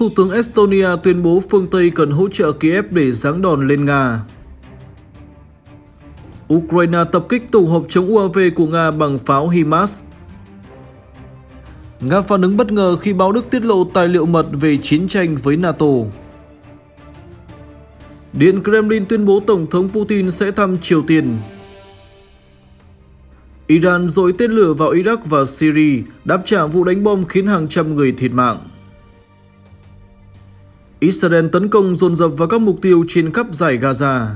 Thủ tướng Estonia tuyên bố phương Tây cần hỗ trợ Kiev để giáng đòn lên Nga. Ukraine tập kích tổ hợp chống UAV của Nga bằng pháo HIMARS. Nga phản ứng bất ngờ khi báo Đức tiết lộ tài liệu mật về chiến tranh với NATO. Điện Kremlin tuyên bố Tổng thống Putin sẽ thăm Triều Tiên. Iran dội tên lửa vào Iraq và Syria, đáp trả vụ đánh bom khiến hàng trăm người thiệt mạng. Israel tấn công dồn dập vào các mục tiêu trên khắp giải Gaza.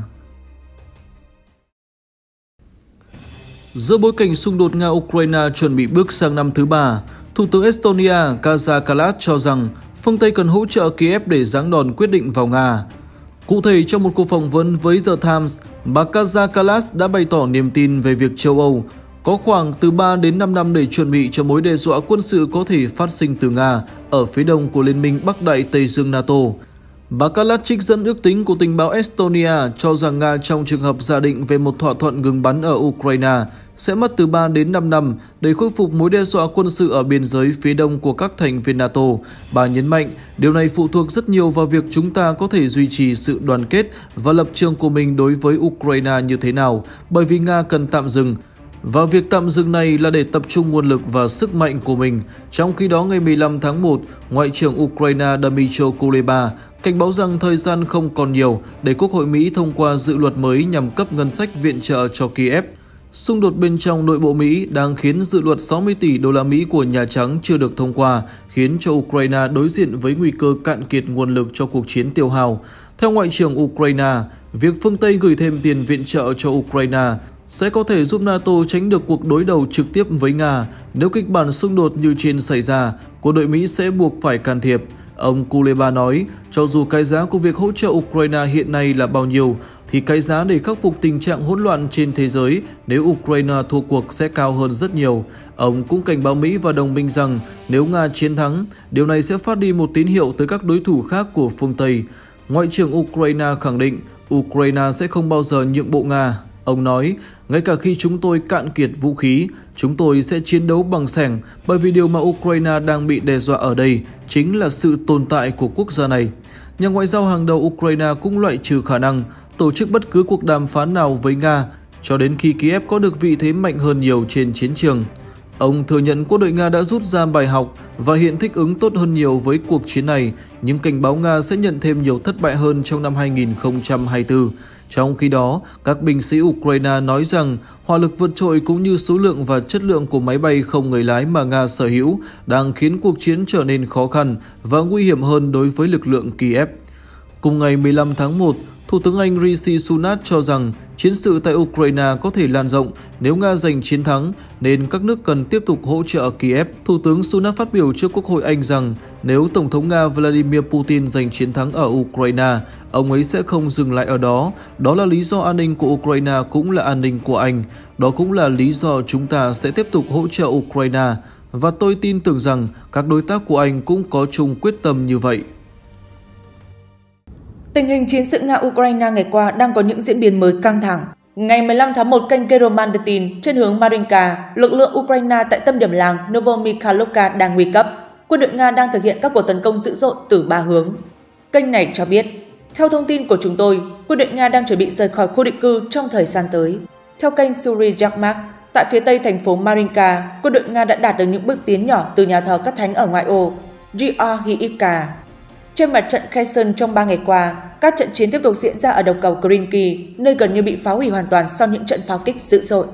Giữa bối cảnh xung đột Nga-Ukraine chuẩn bị bước sang năm thứ ba, Thủ tướng Estonia Kaja Kallas cho rằng phương Tây cần hỗ trợ Kiev để giáng đòn quyết định vào Nga. Cụ thể, trong một cuộc phỏng vấn với The Times, bà Kaja Kallas đã bày tỏ niềm tin về việc châu Âu có khoảng từ 3 đến 5 năm để chuẩn bị cho mối đe dọa quân sự có thể phát sinh từ Nga ở phía đông của Liên minh Bắc Đại Tây Dương NATO. Bà Kalachik dẫn ước tính của tình báo Estonia cho rằng Nga trong trường hợp giả định về một thỏa thuận ngừng bắn ở Ukraine sẽ mất từ 3 đến 5 năm để khôi phục mối đe dọa quân sự ở biên giới phía đông của các thành viên NATO. Bà nhấn mạnh điều này phụ thuộc rất nhiều vào việc chúng ta có thể duy trì sự đoàn kết và lập trường của mình đối với Ukraine như thế nào, bởi vì Nga cần tạm dừng và việc tạm dừng này là để tập trung nguồn lực và sức mạnh của mình. Trong khi đó ngày 15 tháng 1, Ngoại trưởng Ukraine Dmytro Kuleba cảnh báo rằng thời gian không còn nhiều để Quốc hội Mỹ thông qua dự luật mới nhằm cấp ngân sách viện trợ cho Kiev. Xung đột bên trong nội bộ Mỹ đang khiến dự luật 60 tỷ đô la Mỹ của Nhà Trắng chưa được thông qua, khiến cho Ukraine đối diện với nguy cơ cạn kiệt nguồn lực cho cuộc chiến tiêu hao. Theo Ngoại trưởng Ukraine, việc phương Tây gửi thêm tiền viện trợ cho Ukraine sẽ có thể giúp NATO tránh được cuộc đối đầu trực tiếp với Nga nếu kịch bản xung đột như trên xảy ra, quân đội Mỹ sẽ buộc phải can thiệp. Ông Kuleba nói, cho dù cái giá của việc hỗ trợ Ukraine hiện nay là bao nhiêu, thì cái giá để khắc phục tình trạng hỗn loạn trên thế giới nếu Ukraine thua cuộc sẽ cao hơn rất nhiều. Ông cũng cảnh báo Mỹ và đồng minh rằng nếu Nga chiến thắng, điều này sẽ phát đi một tín hiệu tới các đối thủ khác của phương Tây. Ngoại trưởng Ukraine khẳng định Ukraine sẽ không bao giờ nhượng bộ Nga. Ông nói, ngay cả khi chúng tôi cạn kiệt vũ khí, chúng tôi sẽ chiến đấu bằng sẻng bởi vì điều mà Ukraine đang bị đe dọa ở đây chính là sự tồn tại của quốc gia này. Nhà ngoại giao hàng đầu Ukraine cũng loại trừ khả năng tổ chức bất cứ cuộc đàm phán nào với Nga cho đến khi Kiev có được vị thế mạnh hơn nhiều trên chiến trường. Ông thừa nhận quân đội Nga đã rút ra bài học và hiện thích ứng tốt hơn nhiều với cuộc chiến này, nhưng cảnh báo Nga sẽ nhận thêm nhiều thất bại hơn trong năm 2024. Trong khi đó, các binh sĩ Ukraine nói rằng hỏa lực vượt trội cũng như số lượng và chất lượng của máy bay không người lái mà Nga sở hữu đang khiến cuộc chiến trở nên khó khăn và nguy hiểm hơn đối với lực lượng Kiev. Cùng ngày 15 tháng 1, Thủ tướng Anh Rishi Sunak cho rằng chiến sự tại Ukraine có thể lan rộng nếu Nga giành chiến thắng, nên các nước cần tiếp tục hỗ trợ Kiev. Thủ tướng Sunak phát biểu trước Quốc hội Anh rằng nếu Tổng thống Nga Vladimir Putin giành chiến thắng ở Ukraine, ông ấy sẽ không dừng lại ở đó. Đó là lý do an ninh của Ukraine cũng là an ninh của Anh. Đó cũng là lý do chúng ta sẽ tiếp tục hỗ trợ Ukraine và tôi tin tưởng rằng các đối tác của Anh cũng có chung quyết tâm như vậy. Tình hình chiến sự Nga-Ukraine ngày qua đang có những diễn biến mới căng thẳng. Ngày 15 tháng 1, kênh Keroman đưa tin trên hướng Marinka, lực lượng Ukraine tại tâm điểm làng Novomikhailovka đang nguy cấp. Quân đội Nga đang thực hiện các cuộc tấn công dữ dội từ ba hướng. Kênh này cho biết, theo thông tin của chúng tôi, quân đội Nga đang chuẩn bị rời khỏi khu định cư trong thời gian tới. Theo kênh Suri Jakmak, tại phía tây thành phố Marinka, quân đội Nga đã đạt được những bước tiến nhỏ từ nhà thờ các thánh ở ngoại ô Georgiivka. Trên mặt trận Kherson trong 3 ngày qua, các trận chiến tiếp tục diễn ra ở đầu cầu Krimki, nơi gần như bị phá hủy hoàn toàn sau những trận pháo kích dữ dội.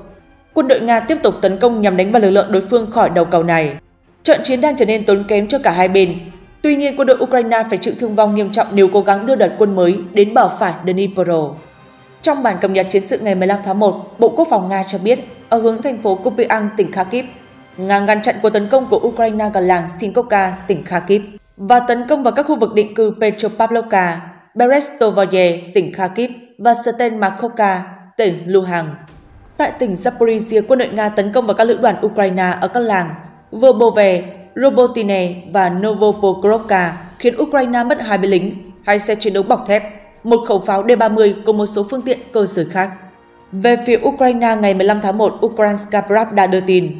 Quân đội Nga tiếp tục tấn công nhằm đánh vào lực lượng đối phương khỏi đầu cầu này. Trận chiến đang trở nên tốn kém cho cả hai bên. Tuy nhiên, quân đội Ukraine phải chịu thương vong nghiêm trọng nếu cố gắng đưa đợt quân mới đến bờ phải Dnipro. Trong bản cập nhật chiến sự ngày 15 tháng 1, Bộ Quốc phòng Nga cho biết ở hướng thành phố Kupiang, tỉnh Kharkiv, Nga ngăn chặn cuộc tấn công của Ukraine gần làng Sinkovka, tỉnh Kharkiv và tấn công vào các khu vực định cư Petropavlovka, Berestovoye, tỉnh Kharkiv và Stenmakovka, tỉnh Luhansk. Tại tỉnh Zaporizhia, quân đội Nga tấn công vào các lữ đoàn Ukraine ở các làng Vobove, Robotine và Novopokrovka, khiến Ukraine mất hai binh lính, hai xe chiến đấu bọc thép, một khẩu pháo D-30 cùng một số phương tiện cơ giới khác. Về phía Ukraine ngày 15 tháng 1, Ukrainska Pravda đưa tin,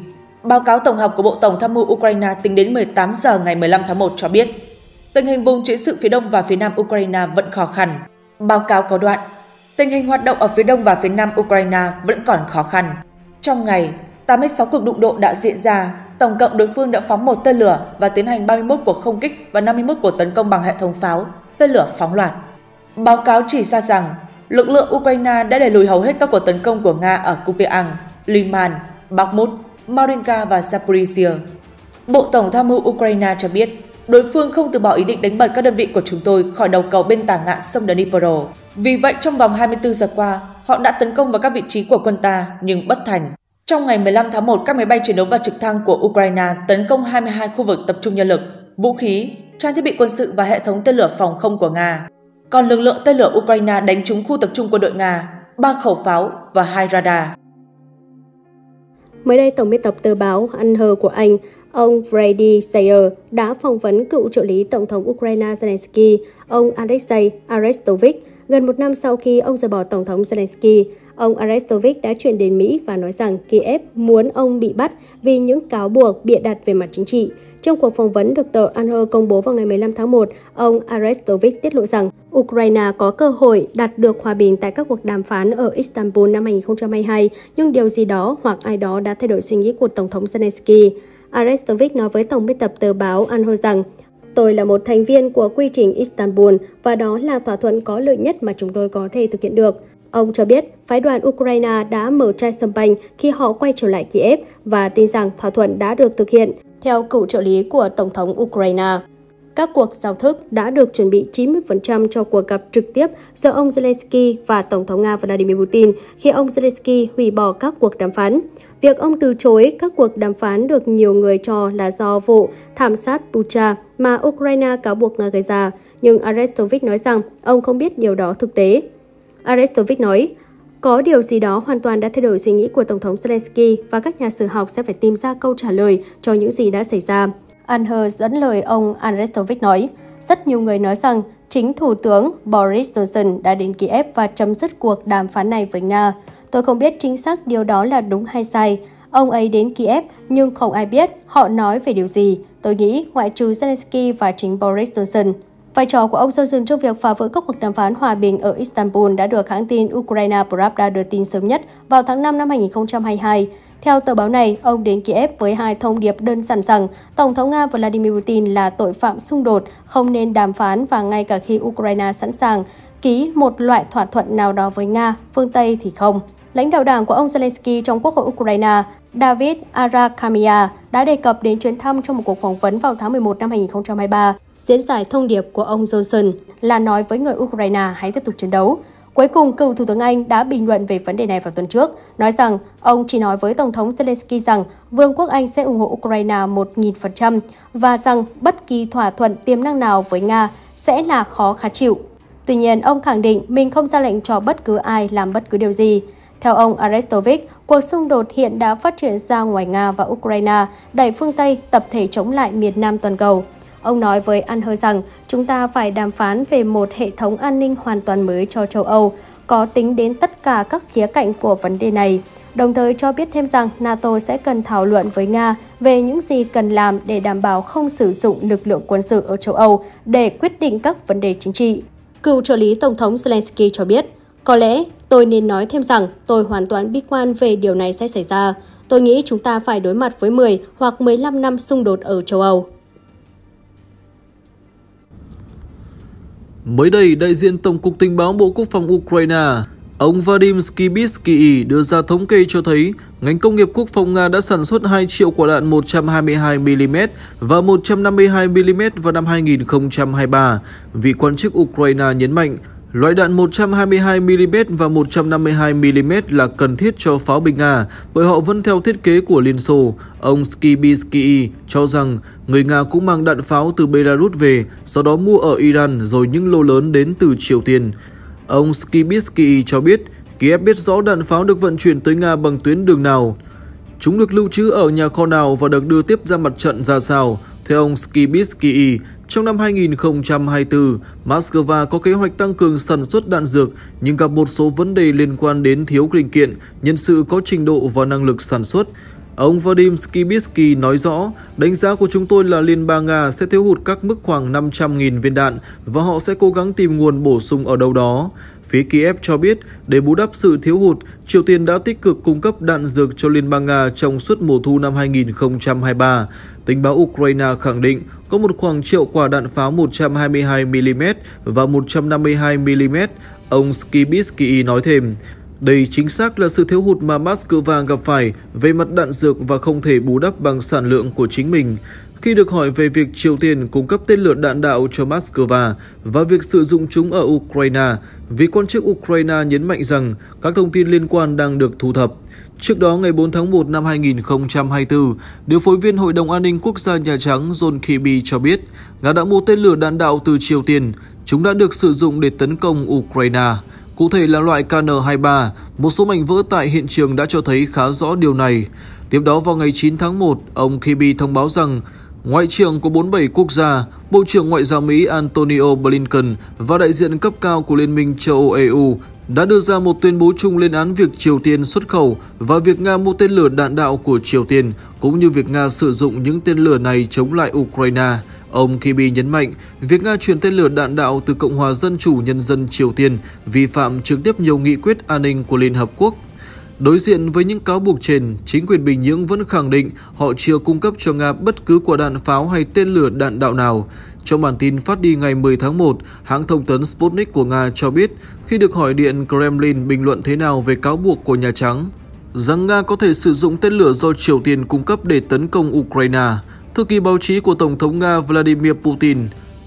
Báo cáo tổng hợp của Bộ Tổng tham mưu Ukraine tính đến 18 giờ ngày 15 tháng 1 cho biết, tình hình vùng chiến sự phía đông và phía nam Ukraine vẫn khó khăn. Báo cáo có đoạn, tình hình hoạt động ở phía đông và phía nam Ukraine vẫn còn khó khăn. Trong ngày, 86 cuộc đụng độ đã diễn ra, tổng cộng đối phương đã phóng một tên lửa và tiến hành 31 cuộc không kích và 51 cuộc tấn công bằng hệ thống pháo, tên lửa phóng loạt. Báo cáo chỉ ra rằng, lực lượng Ukraine đã đẩy lùi hầu hết các cuộc tấn công của Nga ở Kupiang, Liman, Bakhmut Marinka và Zaporizhia. Bộ Tổng tham mưu Ukraine cho biết đối phương không từ bỏ ý định đánh bật các đơn vị của chúng tôi khỏi đầu cầu bên tả ngạn sông Dnipro. Vì vậy, trong vòng 24 giờ qua, họ đã tấn công vào các vị trí của quân ta nhưng bất thành. Trong ngày 15 tháng 1, các máy bay chiến đấu và trực thăng của Ukraine tấn công 22 khu vực tập trung nhân lực, vũ khí, trang thiết bị quân sự và hệ thống tên lửa phòng không của Nga. Còn lực lượng tên lửa Ukraine đánh trúng khu tập trung quân đội Nga, ba khẩu pháo và hai radar. Mới đây, Tổng biên tập tờ báo Ăn Hờ của Anh, ông Brady Sayer đã phỏng vấn cựu trợ lý Tổng thống Ukraine Zelensky, ông Alexei Arestovich, gần một năm sau khi ông rời bỏ Tổng thống Zelensky. Ông Arestovich đã chuyển đến Mỹ và nói rằng Kiev muốn ông bị bắt vì những cáo buộc bịa đặt về mặt chính trị. Trong cuộc phỏng vấn được tờ Anher công bố vào ngày 15 tháng 1, ông Arestovich tiết lộ rằng Ukraine có cơ hội đạt được hòa bình tại các cuộc đàm phán ở Istanbul năm 2022, nhưng điều gì đó hoặc ai đó đã thay đổi suy nghĩ của Tổng thống Zelensky. Arestovich nói với tổng biên tập tờ báo Anher rằng Tôi là một thành viên của quy trình Istanbul và đó là thỏa thuận có lợi nhất mà chúng tôi có thể thực hiện được. Ông cho biết phái đoàn Ukraine đã mở chai sâm banh khi họ quay trở lại Kiev và tin rằng thỏa thuận đã được thực hiện theo cựu trợ lý của Tổng thống Ukraine. Các cuộc giao thức đã được chuẩn bị 90% cho cuộc gặp trực tiếp giữa ông Zelensky và Tổng thống Nga Vladimir Putin khi ông Zelensky hủy bỏ các cuộc đàm phán. Việc ông từ chối các cuộc đàm phán được nhiều người cho là do vụ thảm sát Bucha mà Ukraine cáo buộc Nga gây ra, nhưng Arestovic nói rằng ông không biết điều đó thực tế. Arestovic nói, có điều gì đó hoàn toàn đã thay đổi suy nghĩ của Tổng thống Zelensky và các nhà sử học sẽ phải tìm ra câu trả lời cho những gì đã xảy ra. Anher dẫn lời ông Anretovich nói, rất nhiều người nói rằng chính Thủ tướng Boris Johnson đã đến Kiev và chấm dứt cuộc đàm phán này với Nga. Tôi không biết chính xác điều đó là đúng hay sai. Ông ấy đến Kiev nhưng không ai biết họ nói về điều gì. Tôi nghĩ ngoại trừ Zelensky và chính Boris Johnson. Vai trò của ông Johnson trong việc phá vỡ các cuộc đàm phán hòa bình ở Istanbul đã được hãng tin Ukraine Pravda đưa tin sớm nhất vào tháng 5 năm 2022. Theo tờ báo này, ông đến Kiev với hai thông điệp đơn giản rằng Tổng thống Nga Vladimir Putin là tội phạm xung đột, không nên đàm phán và ngay cả khi Ukraine sẵn sàng ký một loại thỏa thuận nào đó với Nga, phương Tây thì không. Lãnh đạo đảng của ông Zelensky trong Quốc hội Ukraine, David Arakamia, đã đề cập đến chuyến thăm trong một cuộc phỏng vấn vào tháng 11 năm 2023. Diễn giải thông điệp của ông Johnson là nói với người Ukraine hãy tiếp tục chiến đấu. Cuối cùng, cựu Thủ tướng Anh đã bình luận về vấn đề này vào tuần trước, nói rằng ông chỉ nói với Tổng thống Zelensky rằng Vương quốc Anh sẽ ủng hộ Ukraine 1.000% và rằng bất kỳ thỏa thuận tiềm năng nào với Nga sẽ là khó khá chịu. Tuy nhiên, ông khẳng định mình không ra lệnh cho bất cứ ai làm bất cứ điều gì. Theo ông Arestovic, cuộc xung đột hiện đã phát triển ra ngoài Nga và Ukraine, đẩy phương Tây tập thể chống lại miền Nam toàn cầu. Ông nói với Anher rằng chúng ta phải đàm phán về một hệ thống an ninh hoàn toàn mới cho châu Âu, có tính đến tất cả các khía cạnh của vấn đề này, đồng thời cho biết thêm rằng NATO sẽ cần thảo luận với Nga về những gì cần làm để đảm bảo không sử dụng lực lượng quân sự ở châu Âu để quyết định các vấn đề chính trị. Cựu trợ lý Tổng thống Zelensky cho biết, có lẽ tôi nên nói thêm rằng tôi hoàn toàn bi quan về điều này sẽ xảy ra. Tôi nghĩ chúng ta phải đối mặt với 10 hoặc 15 năm xung đột ở châu Âu. Mới đây, đại diện Tổng cục Tình báo Bộ Quốc phòng Ukraine, ông Vadim Skibitsky đưa ra thống kê cho thấy ngành công nghiệp quốc phòng Nga đã sản xuất 2 triệu quả đạn 122mm và 152mm vào năm 2023. Vị quan chức Ukraine nhấn mạnh Loại đạn 122mm và 152mm là cần thiết cho pháo binh Nga bởi họ vẫn theo thiết kế của Liên Xô. Ông Skibisky cho rằng người Nga cũng mang đạn pháo từ Belarus về, sau đó mua ở Iran rồi những lô lớn đến từ Triều Tiên. Ông Skibisky cho biết Kiev biết rõ đạn pháo được vận chuyển tới Nga bằng tuyến đường nào. Chúng được lưu trữ ở nhà kho nào và được đưa tiếp ra mặt trận ra sao. Theo ông Skibitsky, trong năm 2024, Moscow có kế hoạch tăng cường sản xuất đạn dược nhưng gặp một số vấn đề liên quan đến thiếu linh kiện, nhân sự có trình độ và năng lực sản xuất. Ông Vadim Skibitsky nói rõ, đánh giá của chúng tôi là Liên bang Nga sẽ thiếu hụt các mức khoảng 500.000 viên đạn và họ sẽ cố gắng tìm nguồn bổ sung ở đâu đó. Phía Kiev cho biết, để bù đắp sự thiếu hụt, Triều Tiên đã tích cực cung cấp đạn dược cho Liên bang Nga trong suốt mùa thu năm 2023. Tình báo Ukraine khẳng định có một khoảng triệu quả đạn pháo 122mm và 152mm, ông Skibisky nói thêm. Đây chính xác là sự thiếu hụt mà Moscow gặp phải về mặt đạn dược và không thể bù đắp bằng sản lượng của chính mình. Khi được hỏi về việc Triều Tiên cung cấp tên lửa đạn đạo cho Moscow và việc sử dụng chúng ở Ukraine, vị quan chức Ukraine nhấn mạnh rằng các thông tin liên quan đang được thu thập. Trước đó, ngày 4 tháng 1 năm 2024, điều phối viên Hội đồng An ninh Quốc gia Nhà Trắng John Kirby cho biết Nga đã mua tên lửa đạn đạo từ Triều Tiên. Chúng đã được sử dụng để tấn công Ukraine. Cụ thể là loại KN-23, một số mảnh vỡ tại hiện trường đã cho thấy khá rõ điều này. Tiếp đó vào ngày 9 tháng 1, ông Kirby thông báo rằng Ngoại trưởng của 47 quốc gia, Bộ trưởng Ngoại giao Mỹ Antonio Blinken và đại diện cấp cao của Liên minh châu Âu EU đã đưa ra một tuyên bố chung lên án việc Triều Tiên xuất khẩu và việc Nga mua tên lửa đạn đạo của Triều Tiên, cũng như việc Nga sử dụng những tên lửa này chống lại Ukraine. Ông Kibi nhấn mạnh, việc Nga chuyển tên lửa đạn đạo từ Cộng hòa Dân chủ Nhân dân Triều Tiên vi phạm trực tiếp nhiều nghị quyết an ninh của Liên Hợp Quốc Đối diện với những cáo buộc trên, chính quyền Bình Nhưỡng vẫn khẳng định họ chưa cung cấp cho Nga bất cứ quả đạn pháo hay tên lửa đạn đạo nào. Trong bản tin phát đi ngày 10 tháng 1, hãng thông tấn Sputnik của Nga cho biết khi được hỏi Điện Kremlin bình luận thế nào về cáo buộc của Nhà Trắng, rằng Nga có thể sử dụng tên lửa do Triều Tiên cung cấp để tấn công Ukraine. Thư ký báo chí của Tổng thống Nga Vladimir Putin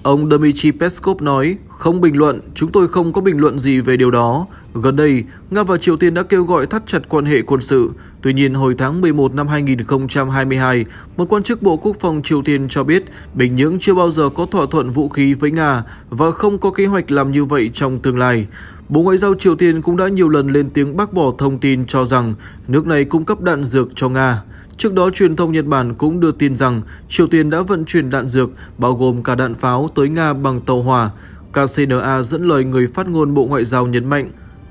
Ông Dmitry Peskov nói, không bình luận, chúng tôi không có bình luận gì về điều đó. Gần đây, Nga và Triều Tiên đã kêu gọi thắt chặt quan hệ quân sự. Tuy nhiên, hồi tháng 11 năm 2022, một quan chức Bộ Quốc phòng Triều Tiên cho biết Bình Nhưỡng chưa bao giờ có thỏa thuận vũ khí với Nga và không có kế hoạch làm như vậy trong tương lai. Bộ Ngoại giao Triều Tiên cũng đã nhiều lần lên tiếng bác bỏ thông tin cho rằng nước này cung cấp đạn dược cho Nga. Trước đó, truyền thông Nhật Bản cũng đưa tin rằng Triều Tiên đã vận chuyển đạn dược, bao gồm cả đạn pháo tới Nga bằng tàu hỏa. KCNA dẫn lời người phát ngôn Bộ Ngoại giao nhấn mạnh,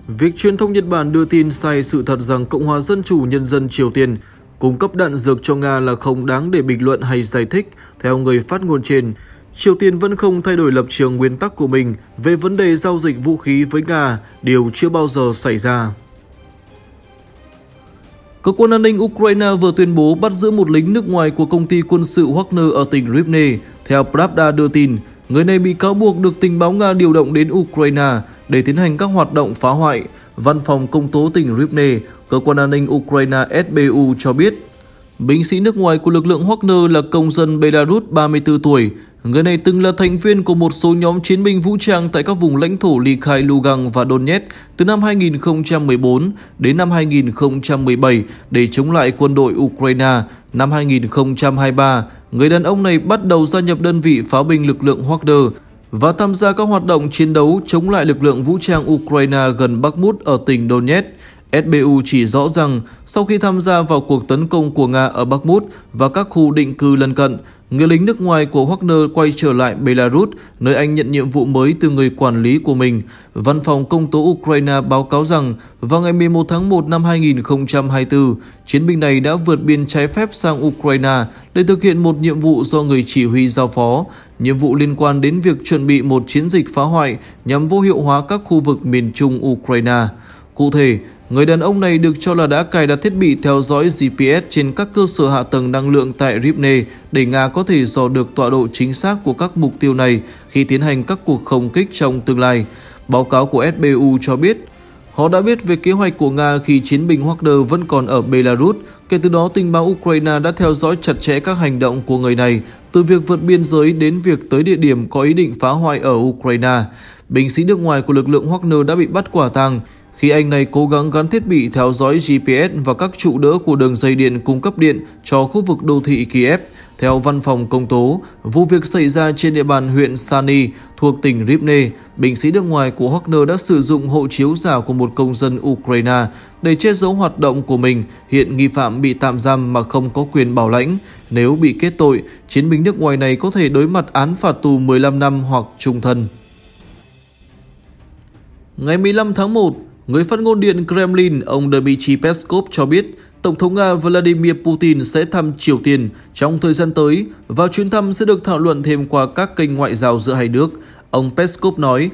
việc truyền thông Nhật Bản đưa tin sai sự thật rằng Cộng hòa Dân chủ Nhân dân Triều Tiên cung cấp đạn dược cho Nga là không đáng để bình luận hay giải thích, theo người phát ngôn trên. Triều Tiên vẫn không thay đổi lập trường nguyên tắc của mình về vấn đề giao dịch vũ khí với Nga, điều chưa bao giờ xảy ra. Cơ quan an ninh Ukraine vừa tuyên bố bắt giữ một lính nước ngoài của công ty quân sự Wagner ở tỉnh Rivne. Theo Pravda đưa tin, người này bị cáo buộc được tình báo Nga điều động đến Ukraine để tiến hành các hoạt động phá hoại. Văn phòng công tố tỉnh Rivne, cơ quan an ninh Ukraine SBU cho biết, binh sĩ nước ngoài của lực lượng Wagner là công dân Belarus 34 tuổi, Người này từng là thành viên của một số nhóm chiến binh vũ trang tại các vùng lãnh thổ ly khai Lugan và Donetsk từ năm 2014 đến năm 2017 để chống lại quân đội Ukraine. Năm 2023, người đàn ông này bắt đầu gia nhập đơn vị pháo binh lực lượng Wagner và tham gia các hoạt động chiến đấu chống lại lực lượng vũ trang Ukraine gần Bakhmut ở tỉnh Donetsk. SBU chỉ rõ rằng sau khi tham gia vào cuộc tấn công của Nga ở Bakhmut và các khu định cư lân cận, Người lính nước ngoài của Wagner quay trở lại Belarus, nơi anh nhận nhiệm vụ mới từ người quản lý của mình. Văn phòng công tố Ukraine báo cáo rằng vào ngày 11 tháng 1 năm 2024, chiến binh này đã vượt biên trái phép sang Ukraine để thực hiện một nhiệm vụ do người chỉ huy giao phó. Nhiệm vụ liên quan đến việc chuẩn bị một chiến dịch phá hoại nhằm vô hiệu hóa các khu vực miền trung Ukraine. Cụ thể, Người đàn ông này được cho là đã cài đặt thiết bị theo dõi GPS trên các cơ sở hạ tầng năng lượng tại Rivne để Nga có thể dò được tọa độ chính xác của các mục tiêu này khi tiến hành các cuộc không kích trong tương lai. Báo cáo của SBU cho biết, họ đã biết về kế hoạch của Nga khi chiến binh Wagner vẫn còn ở Belarus. Kể từ đó, tình báo Ukraine đã theo dõi chặt chẽ các hành động của người này, từ việc vượt biên giới đến việc tới địa điểm có ý định phá hoại ở Ukraine. Binh sĩ nước ngoài của lực lượng Wagner đã bị bắt quả tang, khi anh này cố gắng gắn thiết bị theo dõi GPS và các trụ đỡ của đường dây điện cung cấp điện cho khu vực đô thị Kiev, theo văn phòng công tố, vụ việc xảy ra trên địa bàn huyện Sani thuộc tỉnh Rivne. Binh sĩ nước ngoài của Wagner đã sử dụng hộ chiếu giả của một công dân Ukraine để che giấu hoạt động của mình. Hiện nghi phạm bị tạm giam mà không có quyền bảo lãnh. Nếu bị kết tội, chiến binh nước ngoài này có thể đối mặt án phạt tù 15 năm hoặc trung thân. Ngày 15 tháng 1, Người phát ngôn điện Kremlin, ông Dmitry Peskov cho biết Tổng thống Nga Vladimir Putin sẽ thăm Triều Tiên trong thời gian tới và chuyến thăm sẽ được thảo luận thêm qua các kênh ngoại giao giữa hai nước. Ông Peskov nói,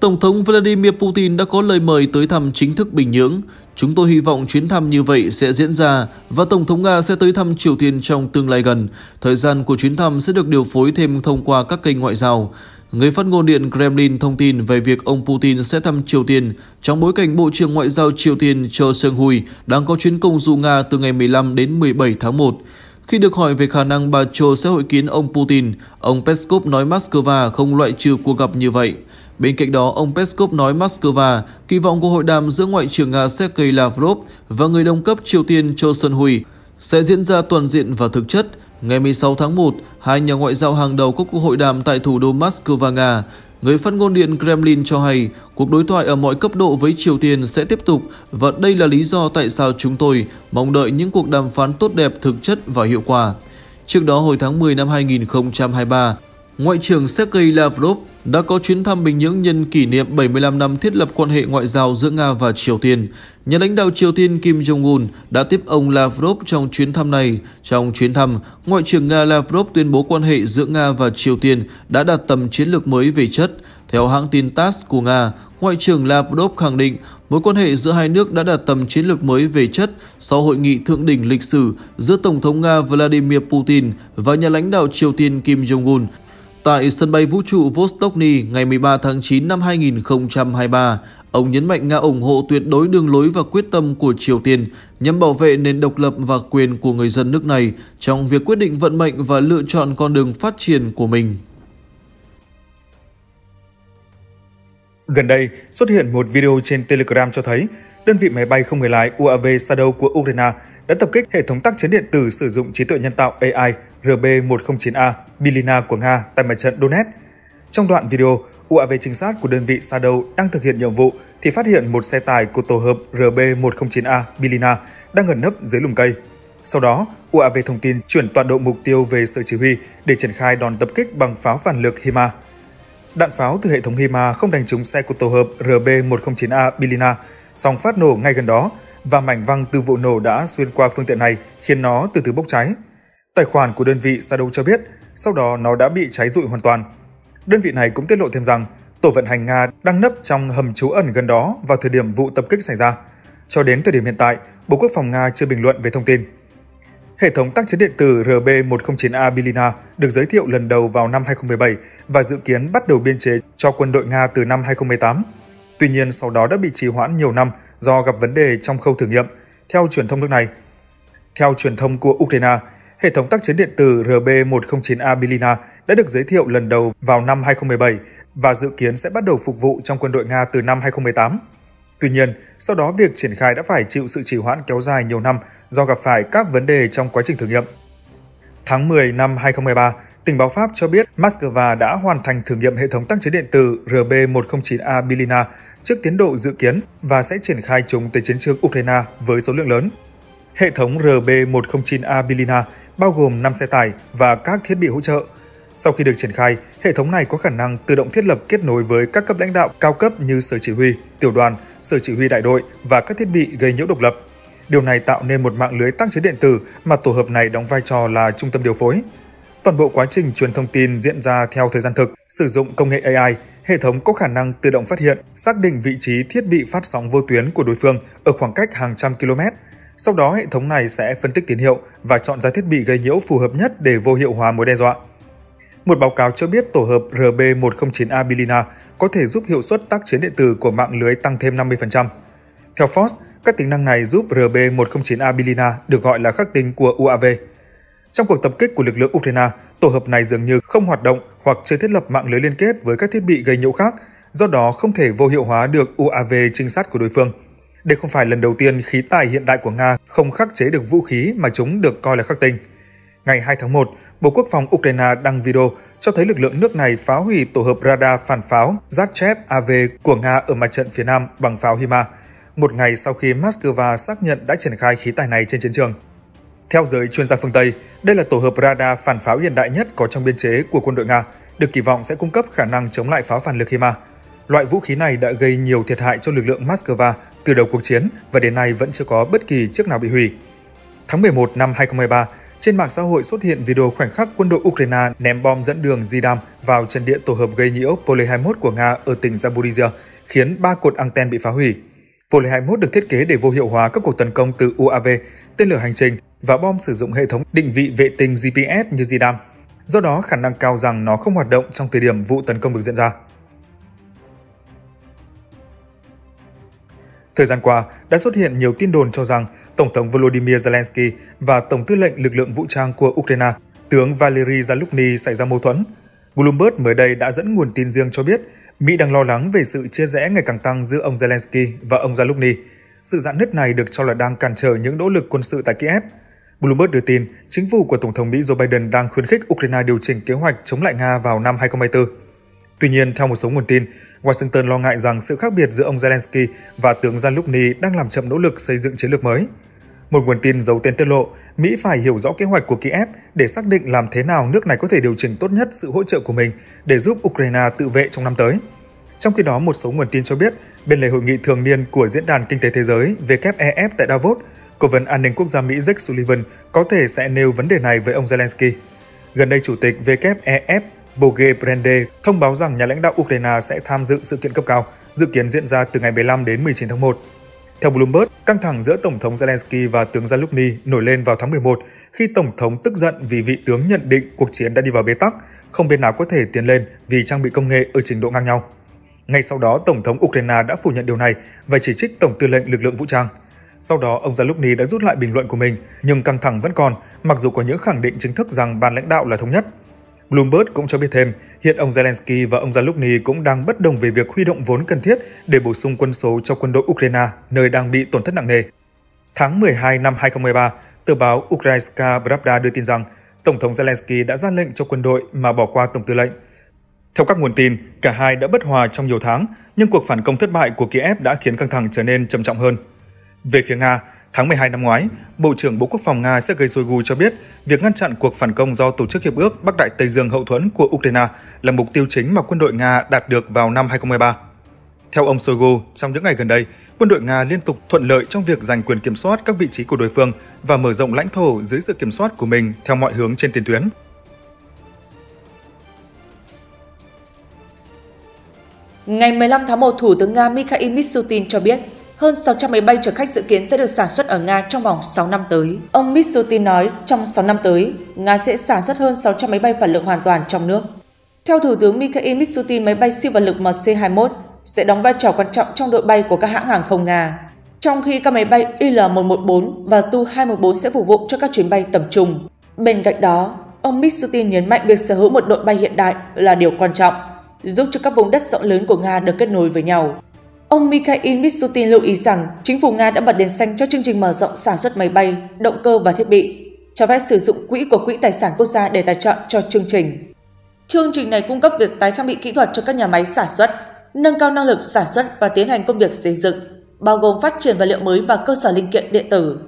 Tổng thống Vladimir Putin đã có lời mời tới thăm chính thức Bình Nhưỡng. Chúng tôi hy vọng chuyến thăm như vậy sẽ diễn ra và Tổng thống Nga sẽ tới thăm Triều Tiên trong tương lai gần. Thời gian của chuyến thăm sẽ được điều phối thêm thông qua các kênh ngoại giao. Người phát ngôn điện Kremlin thông tin về việc ông Putin sẽ thăm Triều Tiên trong bối cảnh Bộ trưởng Ngoại giao Triều Tiên Cho Seung-hui đang có chuyến công du Nga từ ngày 15 đến 17 tháng 1. Khi được hỏi về khả năng bà Cho sẽ hội kiến ông Putin, ông Peskov nói Moscow không loại trừ cuộc gặp như vậy. Bên cạnh đó, ông Peskov nói Moscow kỳ vọng cuộc hội đàm giữa Ngoại trưởng Nga Sergei Lavrov và người đồng cấp Triều Tiên Cho Sơn hui sẽ diễn ra toàn diện và thực chất – Ngày 16 tháng 1, hai nhà ngoại giao hàng đầu có cuộc hội đàm tại thủ đô Moscow, Nga. Người phát ngôn điện Kremlin cho hay cuộc đối thoại ở mọi cấp độ với Triều Tiên sẽ tiếp tục và đây là lý do tại sao chúng tôi mong đợi những cuộc đàm phán tốt đẹp thực chất và hiệu quả. Trước đó hồi tháng 10 năm 2023, Ngoại trưởng Sergei Lavrov đã có chuyến thăm Bình Nhưỡng nhân kỷ niệm 75 năm thiết lập quan hệ ngoại giao giữa Nga và Triều Tiên. Nhà lãnh đạo Triều Tiên Kim Jong-un đã tiếp ông Lavrov trong chuyến thăm này. Trong chuyến thăm, Ngoại trưởng Nga Lavrov tuyên bố quan hệ giữa Nga và Triều Tiên đã đạt tầm chiến lược mới về chất. Theo hãng tin TASS của Nga, Ngoại trưởng Lavrov khẳng định mối quan hệ giữa hai nước đã đạt tầm chiến lược mới về chất sau hội nghị thượng đỉnh lịch sử giữa Tổng thống Nga Vladimir Putin và nhà lãnh đạo Triều Tiên Kim Jong-un Tại sân bay vũ trụ Vostokny ngày 13 tháng 9 năm 2023, ông nhấn mạnh Nga ủng hộ tuyệt đối đường lối và quyết tâm của Triều Tiên nhằm bảo vệ nền độc lập và quyền của người dân nước này trong việc quyết định vận mệnh và lựa chọn con đường phát triển của mình. Gần đây, xuất hiện một video trên Telegram cho thấy đơn vị máy bay không người lái UAV Shadow của Ukraine đã tập kích hệ thống tác chiến điện tử sử dụng trí tuệ nhân tạo AI – RB-109A Bilina của Nga tại mặt trận Donetsk. Trong đoạn video, UAV trinh sát của đơn vị Sa đang thực hiện nhiệm vụ thì phát hiện một xe tải của tổ hợp RB-109A Bilina đang gần nấp dưới lùm cây. Sau đó, UAV thông tin chuyển toàn độ mục tiêu về sở chỉ huy để triển khai đòn tập kích bằng pháo phản lực HIMA. Đạn pháo từ hệ thống HIMA không đánh trúng xe của tổ hợp RB-109A Bilina, song phát nổ ngay gần đó và mảnh văng từ vụ nổ đã xuyên qua phương tiện này khiến nó từ từ bốc cháy. Tài khoản của đơn vị Shadow cho biết sau đó nó đã bị cháy rụi hoàn toàn. Đơn vị này cũng tiết lộ thêm rằng tổ vận hành Nga đang nấp trong hầm trú ẩn gần đó vào thời điểm vụ tập kích xảy ra. Cho đến thời điểm hiện tại, Bộ Quốc phòng Nga chưa bình luận về thông tin. Hệ thống tác chiến điện tử RB-109A Bilina được giới thiệu lần đầu vào năm 2017 và dự kiến bắt đầu biên chế cho quân đội Nga từ năm 2018. Tuy nhiên, sau đó đã bị trì hoãn nhiều năm do gặp vấn đề trong khâu thử nghiệm, theo truyền thông nước này. Theo truyền thông của Ukraine, Hệ thống tác chiến điện tử RB109A Bilina đã được giới thiệu lần đầu vào năm 2017 và dự kiến sẽ bắt đầu phục vụ trong quân đội Nga từ năm 2018. Tuy nhiên, sau đó việc triển khai đã phải chịu sự trì hoãn kéo dài nhiều năm do gặp phải các vấn đề trong quá trình thử nghiệm. Tháng 10 năm 2023, tình báo Pháp cho biết Moscow đã hoàn thành thử nghiệm hệ thống tác chiến điện tử RB109A Bilina trước tiến độ dự kiến và sẽ triển khai chúng tới chiến trường Ukraine với số lượng lớn. Hệ thống RB109A Bilina bao gồm 5 xe tải và các thiết bị hỗ trợ. Sau khi được triển khai, hệ thống này có khả năng tự động thiết lập kết nối với các cấp lãnh đạo cao cấp như sở chỉ huy, tiểu đoàn, sở chỉ huy đại đội và các thiết bị gây nhiễu độc lập. Điều này tạo nên một mạng lưới tăng chế điện tử mà tổ hợp này đóng vai trò là trung tâm điều phối. Toàn bộ quá trình truyền thông tin diễn ra theo thời gian thực, sử dụng công nghệ AI, hệ thống có khả năng tự động phát hiện, xác định vị trí thiết bị phát sóng vô tuyến của đối phương ở khoảng cách hàng trăm km sau đó hệ thống này sẽ phân tích tín hiệu và chọn ra thiết bị gây nhiễu phù hợp nhất để vô hiệu hóa mối đe dọa. Một báo cáo cho biết tổ hợp RB109 Abilina có thể giúp hiệu suất tác chiến điện tử của mạng lưới tăng thêm 50%. Theo Fox, các tính năng này giúp RB109 Abilina được gọi là khắc tinh của UAV. Trong cuộc tập kích của lực lượng Ukraine, tổ hợp này dường như không hoạt động hoặc chưa thiết lập mạng lưới liên kết với các thiết bị gây nhiễu khác, do đó không thể vô hiệu hóa được UAV trinh sát của đối phương. Đây không phải lần đầu tiên khí tài hiện đại của Nga không khắc chế được vũ khí mà chúng được coi là khắc tinh. Ngày 2 tháng 1, Bộ Quốc phòng Ukraine đăng video cho thấy lực lượng nước này phá hủy tổ hợp radar phản pháo Zachev AV của Nga ở mặt trận phía Nam bằng pháo HIMA, một ngày sau khi Moscow xác nhận đã triển khai khí tài này trên chiến trường. Theo giới chuyên gia phương Tây, đây là tổ hợp radar phản pháo hiện đại nhất có trong biên chế của quân đội Nga, được kỳ vọng sẽ cung cấp khả năng chống lại pháo phản lực HIMA – Loại vũ khí này đã gây nhiều thiệt hại cho lực lượng Moscow từ đầu cuộc chiến và đến nay vẫn chưa có bất kỳ chiếc nào bị hủy. Tháng 11 năm 2023, trên mạng xã hội xuất hiện video khoảnh khắc quân đội Ukraine ném bom dẫn đường Zidam vào trận địa tổ hợp gây nhiễu Pole 21 của Nga ở tỉnh Zaporizhia, khiến ba cột anten bị phá hủy. Pole 21 được thiết kế để vô hiệu hóa các cuộc tấn công từ UAV, tên lửa hành trình và bom sử dụng hệ thống định vị vệ tinh GPS như Zidam. Do đó, khả năng cao rằng nó không hoạt động trong thời điểm vụ tấn công được diễn ra. Thời gian qua, đã xuất hiện nhiều tin đồn cho rằng Tổng thống Volodymyr Zelensky và Tổng tư lệnh lực lượng vũ trang của Ukraine, tướng Valery Zaluzhny xảy ra mâu thuẫn. Bloomberg mới đây đã dẫn nguồn tin riêng cho biết Mỹ đang lo lắng về sự chia rẽ ngày càng tăng giữa ông Zelensky và ông Zaluzhny. Sự giãn nứt này được cho là đang cản trở những nỗ lực quân sự tại Kiev. Bloomberg đưa tin, chính phủ của Tổng thống Mỹ Joe Biden đang khuyến khích Ukraine điều chỉnh kế hoạch chống lại Nga vào năm 2024. Tuy nhiên, theo một số nguồn tin, Washington lo ngại rằng sự khác biệt giữa ông Zelensky và tướng Zaluzny đang làm chậm nỗ lực xây dựng chiến lược mới. Một nguồn tin giấu tên tiết lộ, Mỹ phải hiểu rõ kế hoạch của Kiev để xác định làm thế nào nước này có thể điều chỉnh tốt nhất sự hỗ trợ của mình để giúp Ukraine tự vệ trong năm tới. Trong khi đó, một số nguồn tin cho biết, bên lề hội nghị thường niên của Diễn đàn Kinh tế Thế giới WEF tại Davos, Cố vấn an ninh quốc gia Mỹ Jake Sullivan có thể sẽ nêu vấn đề này với ông Zelensky. Gần đây, Chủ tịch WEF Boge Brende thông báo rằng nhà lãnh đạo Ukraine sẽ tham dự sự kiện cấp cao, dự kiến diễn ra từ ngày 15 đến 19 tháng 1. Theo Bloomberg, căng thẳng giữa Tổng thống Zelensky và tướng Zaluzny nổi lên vào tháng 11 khi Tổng thống tức giận vì vị tướng nhận định cuộc chiến đã đi vào bế tắc, không bên nào có thể tiến lên vì trang bị công nghệ ở trình độ ngang nhau. Ngay sau đó, Tổng thống Ukraine đã phủ nhận điều này và chỉ trích Tổng tư lệnh lực lượng vũ trang. Sau đó, ông Zaluzny đã rút lại bình luận của mình, nhưng căng thẳng vẫn còn, mặc dù có những khẳng định chính thức rằng ban lãnh đạo là thống nhất. Bloomberg cũng cho biết thêm, hiện ông Zelensky và ông Zaluzny cũng đang bất đồng về việc huy động vốn cần thiết để bổ sung quân số cho quân đội Ukraine, nơi đang bị tổn thất nặng nề. Tháng 12 năm 2013, tờ báo Ukrainska Pravda đưa tin rằng Tổng thống Zelensky đã ra lệnh cho quân đội mà bỏ qua Tổng tư lệnh. Theo các nguồn tin, cả hai đã bất hòa trong nhiều tháng, nhưng cuộc phản công thất bại của Kiev đã khiến căng thẳng trở nên trầm trọng hơn. Về phía Nga, Tháng 12 năm ngoái, Bộ trưởng Bộ Quốc phòng Nga Sergei Shoigu cho biết việc ngăn chặn cuộc phản công do Tổ chức Hiệp ước Bắc Đại Tây Dương hậu thuẫn của Ukraine là mục tiêu chính mà quân đội Nga đạt được vào năm 2023. Theo ông Shoigu, trong những ngày gần đây, quân đội Nga liên tục thuận lợi trong việc giành quyền kiểm soát các vị trí của đối phương và mở rộng lãnh thổ dưới sự kiểm soát của mình theo mọi hướng trên tiền tuyến. Ngày 15 tháng 1, Thủ tướng Nga Mikhail Mishutin cho biết hơn 600 máy bay chở khách dự kiến sẽ được sản xuất ở Nga trong vòng 6 năm tới. Ông Mitsutin nói trong 6 năm tới, Nga sẽ sản xuất hơn 600 máy bay phản lực hoàn toàn trong nước. Theo Thủ tướng Mikhail Mitsutin, máy bay siêu vật lực MC-21 sẽ đóng vai trò quan trọng trong đội bay của các hãng hàng không Nga, trong khi các máy bay IL-114 và Tu-214 sẽ phục vụ cho các chuyến bay tầm trung. Bên cạnh đó, ông Mishutin nhấn mạnh việc sở hữu một đội bay hiện đại là điều quan trọng, giúp cho các vùng đất rộng lớn của Nga được kết nối với nhau. Ông Mikhail Mishutin lưu ý rằng chính phủ Nga đã bật đèn xanh cho chương trình mở rộng sản xuất máy bay, động cơ và thiết bị, cho phép sử dụng quỹ của Quỹ Tài sản Quốc gia để tài trợ cho chương trình. Chương trình này cung cấp việc tái trang bị kỹ thuật cho các nhà máy sản xuất, nâng cao năng lực sản xuất và tiến hành công việc xây dựng, bao gồm phát triển vật liệu mới và cơ sở linh kiện điện tử.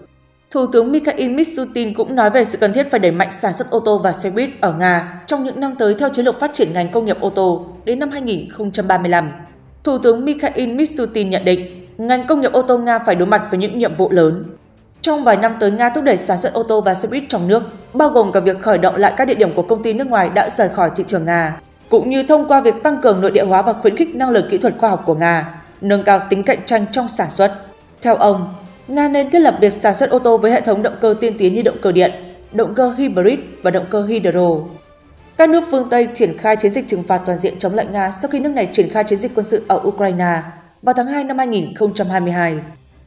Thủ tướng Mikhail Mishutin cũng nói về sự cần thiết phải đẩy mạnh sản xuất ô tô và xe buýt ở Nga trong những năm tới theo chiến lược phát triển ngành công nghiệp ô tô đến năm 2035. Thủ tướng Mikhail Mishutin nhận định ngành công nghiệp ô tô Nga phải đối mặt với những nhiệm vụ lớn. Trong vài năm tới, Nga thúc đẩy sản xuất ô tô và xe buýt trong nước, bao gồm cả việc khởi động lại các địa điểm của công ty nước ngoài đã rời khỏi thị trường Nga, cũng như thông qua việc tăng cường nội địa hóa và khuyến khích năng lực kỹ thuật khoa học của Nga, nâng cao tính cạnh tranh trong sản xuất. Theo ông, Nga nên thiết lập việc sản xuất ô tô với hệ thống động cơ tiên tiến như động cơ điện, động cơ hybrid và động cơ hydro. Các nước phương Tây triển khai chiến dịch trừng phạt toàn diện chống lại Nga sau khi nước này triển khai chiến dịch quân sự ở Ukraine vào tháng 2 năm 2022.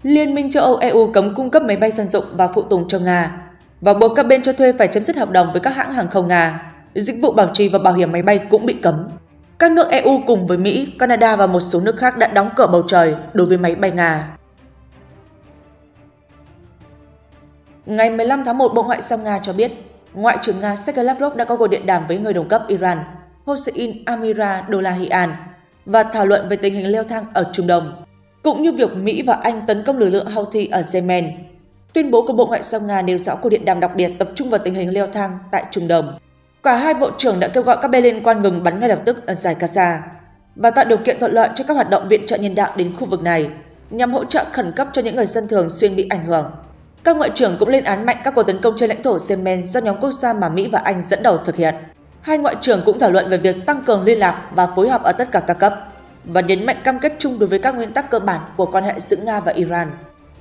Liên minh châu Âu EU cấm cung cấp máy bay dân dụng và phụ tùng cho Nga và buộc các bên cho thuê phải chấm dứt hợp đồng với các hãng hàng không Nga. Dịch vụ bảo trì và bảo hiểm máy bay cũng bị cấm. Các nước EU cùng với Mỹ, Canada và một số nước khác đã đóng cửa bầu trời đối với máy bay Nga. Ngày 15 tháng 1, Bộ Ngoại giao Nga cho biết Ngoại trưởng Nga Sergei Lavrov đã có cuộc điện đàm với người đồng cấp Iran Hossein Amira Dolahian và thảo luận về tình hình leo thang ở Trung Đông, cũng như việc Mỹ và Anh tấn công lực lượng Houthi ở Yemen. Tuyên bố của Bộ Ngoại giao Nga nêu rõ cuộc điện đàm đặc biệt tập trung vào tình hình leo thang tại Trung Đông. Cả hai bộ trưởng đã kêu gọi các bên liên quan ngừng bắn ngay lập tức ở giải Gaza và tạo điều kiện thuận lợi cho các hoạt động viện trợ nhân đạo đến khu vực này nhằm hỗ trợ khẩn cấp cho những người dân thường xuyên bị ảnh hưởng các ngoại trưởng cũng lên án mạnh các cuộc tấn công trên lãnh thổ Yemen do nhóm quốc gia mà Mỹ và Anh dẫn đầu thực hiện. Hai ngoại trưởng cũng thảo luận về việc tăng cường liên lạc và phối hợp ở tất cả các cấp và nhấn mạnh cam kết chung đối với các nguyên tắc cơ bản của quan hệ giữa Nga và Iran.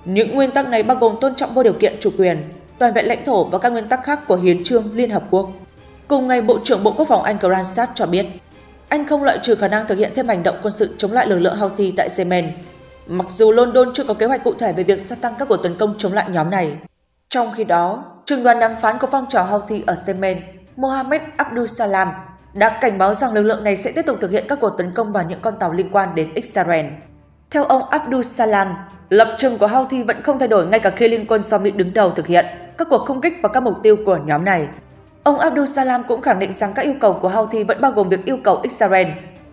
Những nguyên tắc này bao gồm tôn trọng vô điều kiện chủ quyền, toàn vẹn lãnh thổ và các nguyên tắc khác của hiến trương Liên Hợp Quốc. Cùng ngày, Bộ trưởng Bộ Quốc phòng Anh Grant Sapp cho biết, Anh không loại trừ khả năng thực hiện thêm hành động quân sự chống lại lực lượng Houthi tại Yemen mặc dù London chưa có kế hoạch cụ thể về việc gia tăng các cuộc tấn công chống lại nhóm này. Trong khi đó, trường đoàn đàm phán của phong trào Houthi ở Yemen, Mohammed Abdul Salam, đã cảnh báo rằng lực lượng này sẽ tiếp tục thực hiện các cuộc tấn công vào những con tàu liên quan đến Israel. Theo ông Abdul Salam, lập trường của Houthi vẫn không thay đổi ngay cả khi Liên quân do Mỹ đứng đầu thực hiện các cuộc không kích vào các mục tiêu của nhóm này. Ông Abdul Salam cũng khẳng định rằng các yêu cầu của Houthi vẫn bao gồm việc yêu cầu Israel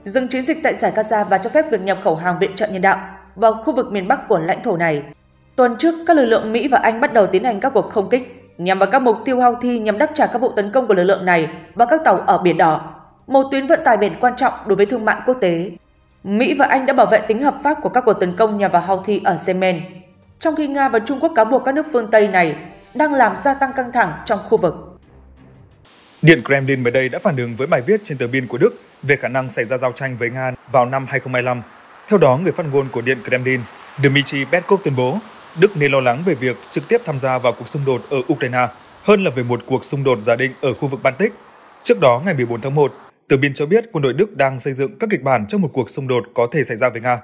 dừng chiến dịch tại giải Gaza và cho phép việc nhập khẩu hàng viện trợ nhân đạo vào khu vực miền Bắc của lãnh thổ này. Tuần trước, các lực lượng Mỹ và Anh bắt đầu tiến hành các cuộc không kích nhằm vào các mục tiêu Houthi nhằm đáp trả các vụ tấn công của lực lượng này và các tàu ở Biển Đỏ, một tuyến vận tải biển quan trọng đối với thương mại quốc tế. Mỹ và Anh đã bảo vệ tính hợp pháp của các cuộc tấn công nhằm vào Houthi ở Yemen, trong khi Nga và Trung Quốc cáo buộc các nước phương Tây này đang làm gia tăng căng thẳng trong khu vực. Điện Kremlin mới đây đã phản ứng với bài viết trên tờ Biên của Đức về khả năng xảy ra giao tranh với Nga vào năm 2025 theo đó, người phát ngôn của Điện Kremlin Dmitry Peskov tuyên bố Đức nên lo lắng về việc trực tiếp tham gia vào cuộc xung đột ở Ukraine hơn là về một cuộc xung đột giả định ở khu vực Baltic. Trước đó, ngày 14 tháng 1, từ biên cho biết quân đội Đức đang xây dựng các kịch bản cho một cuộc xung đột có thể xảy ra với Nga.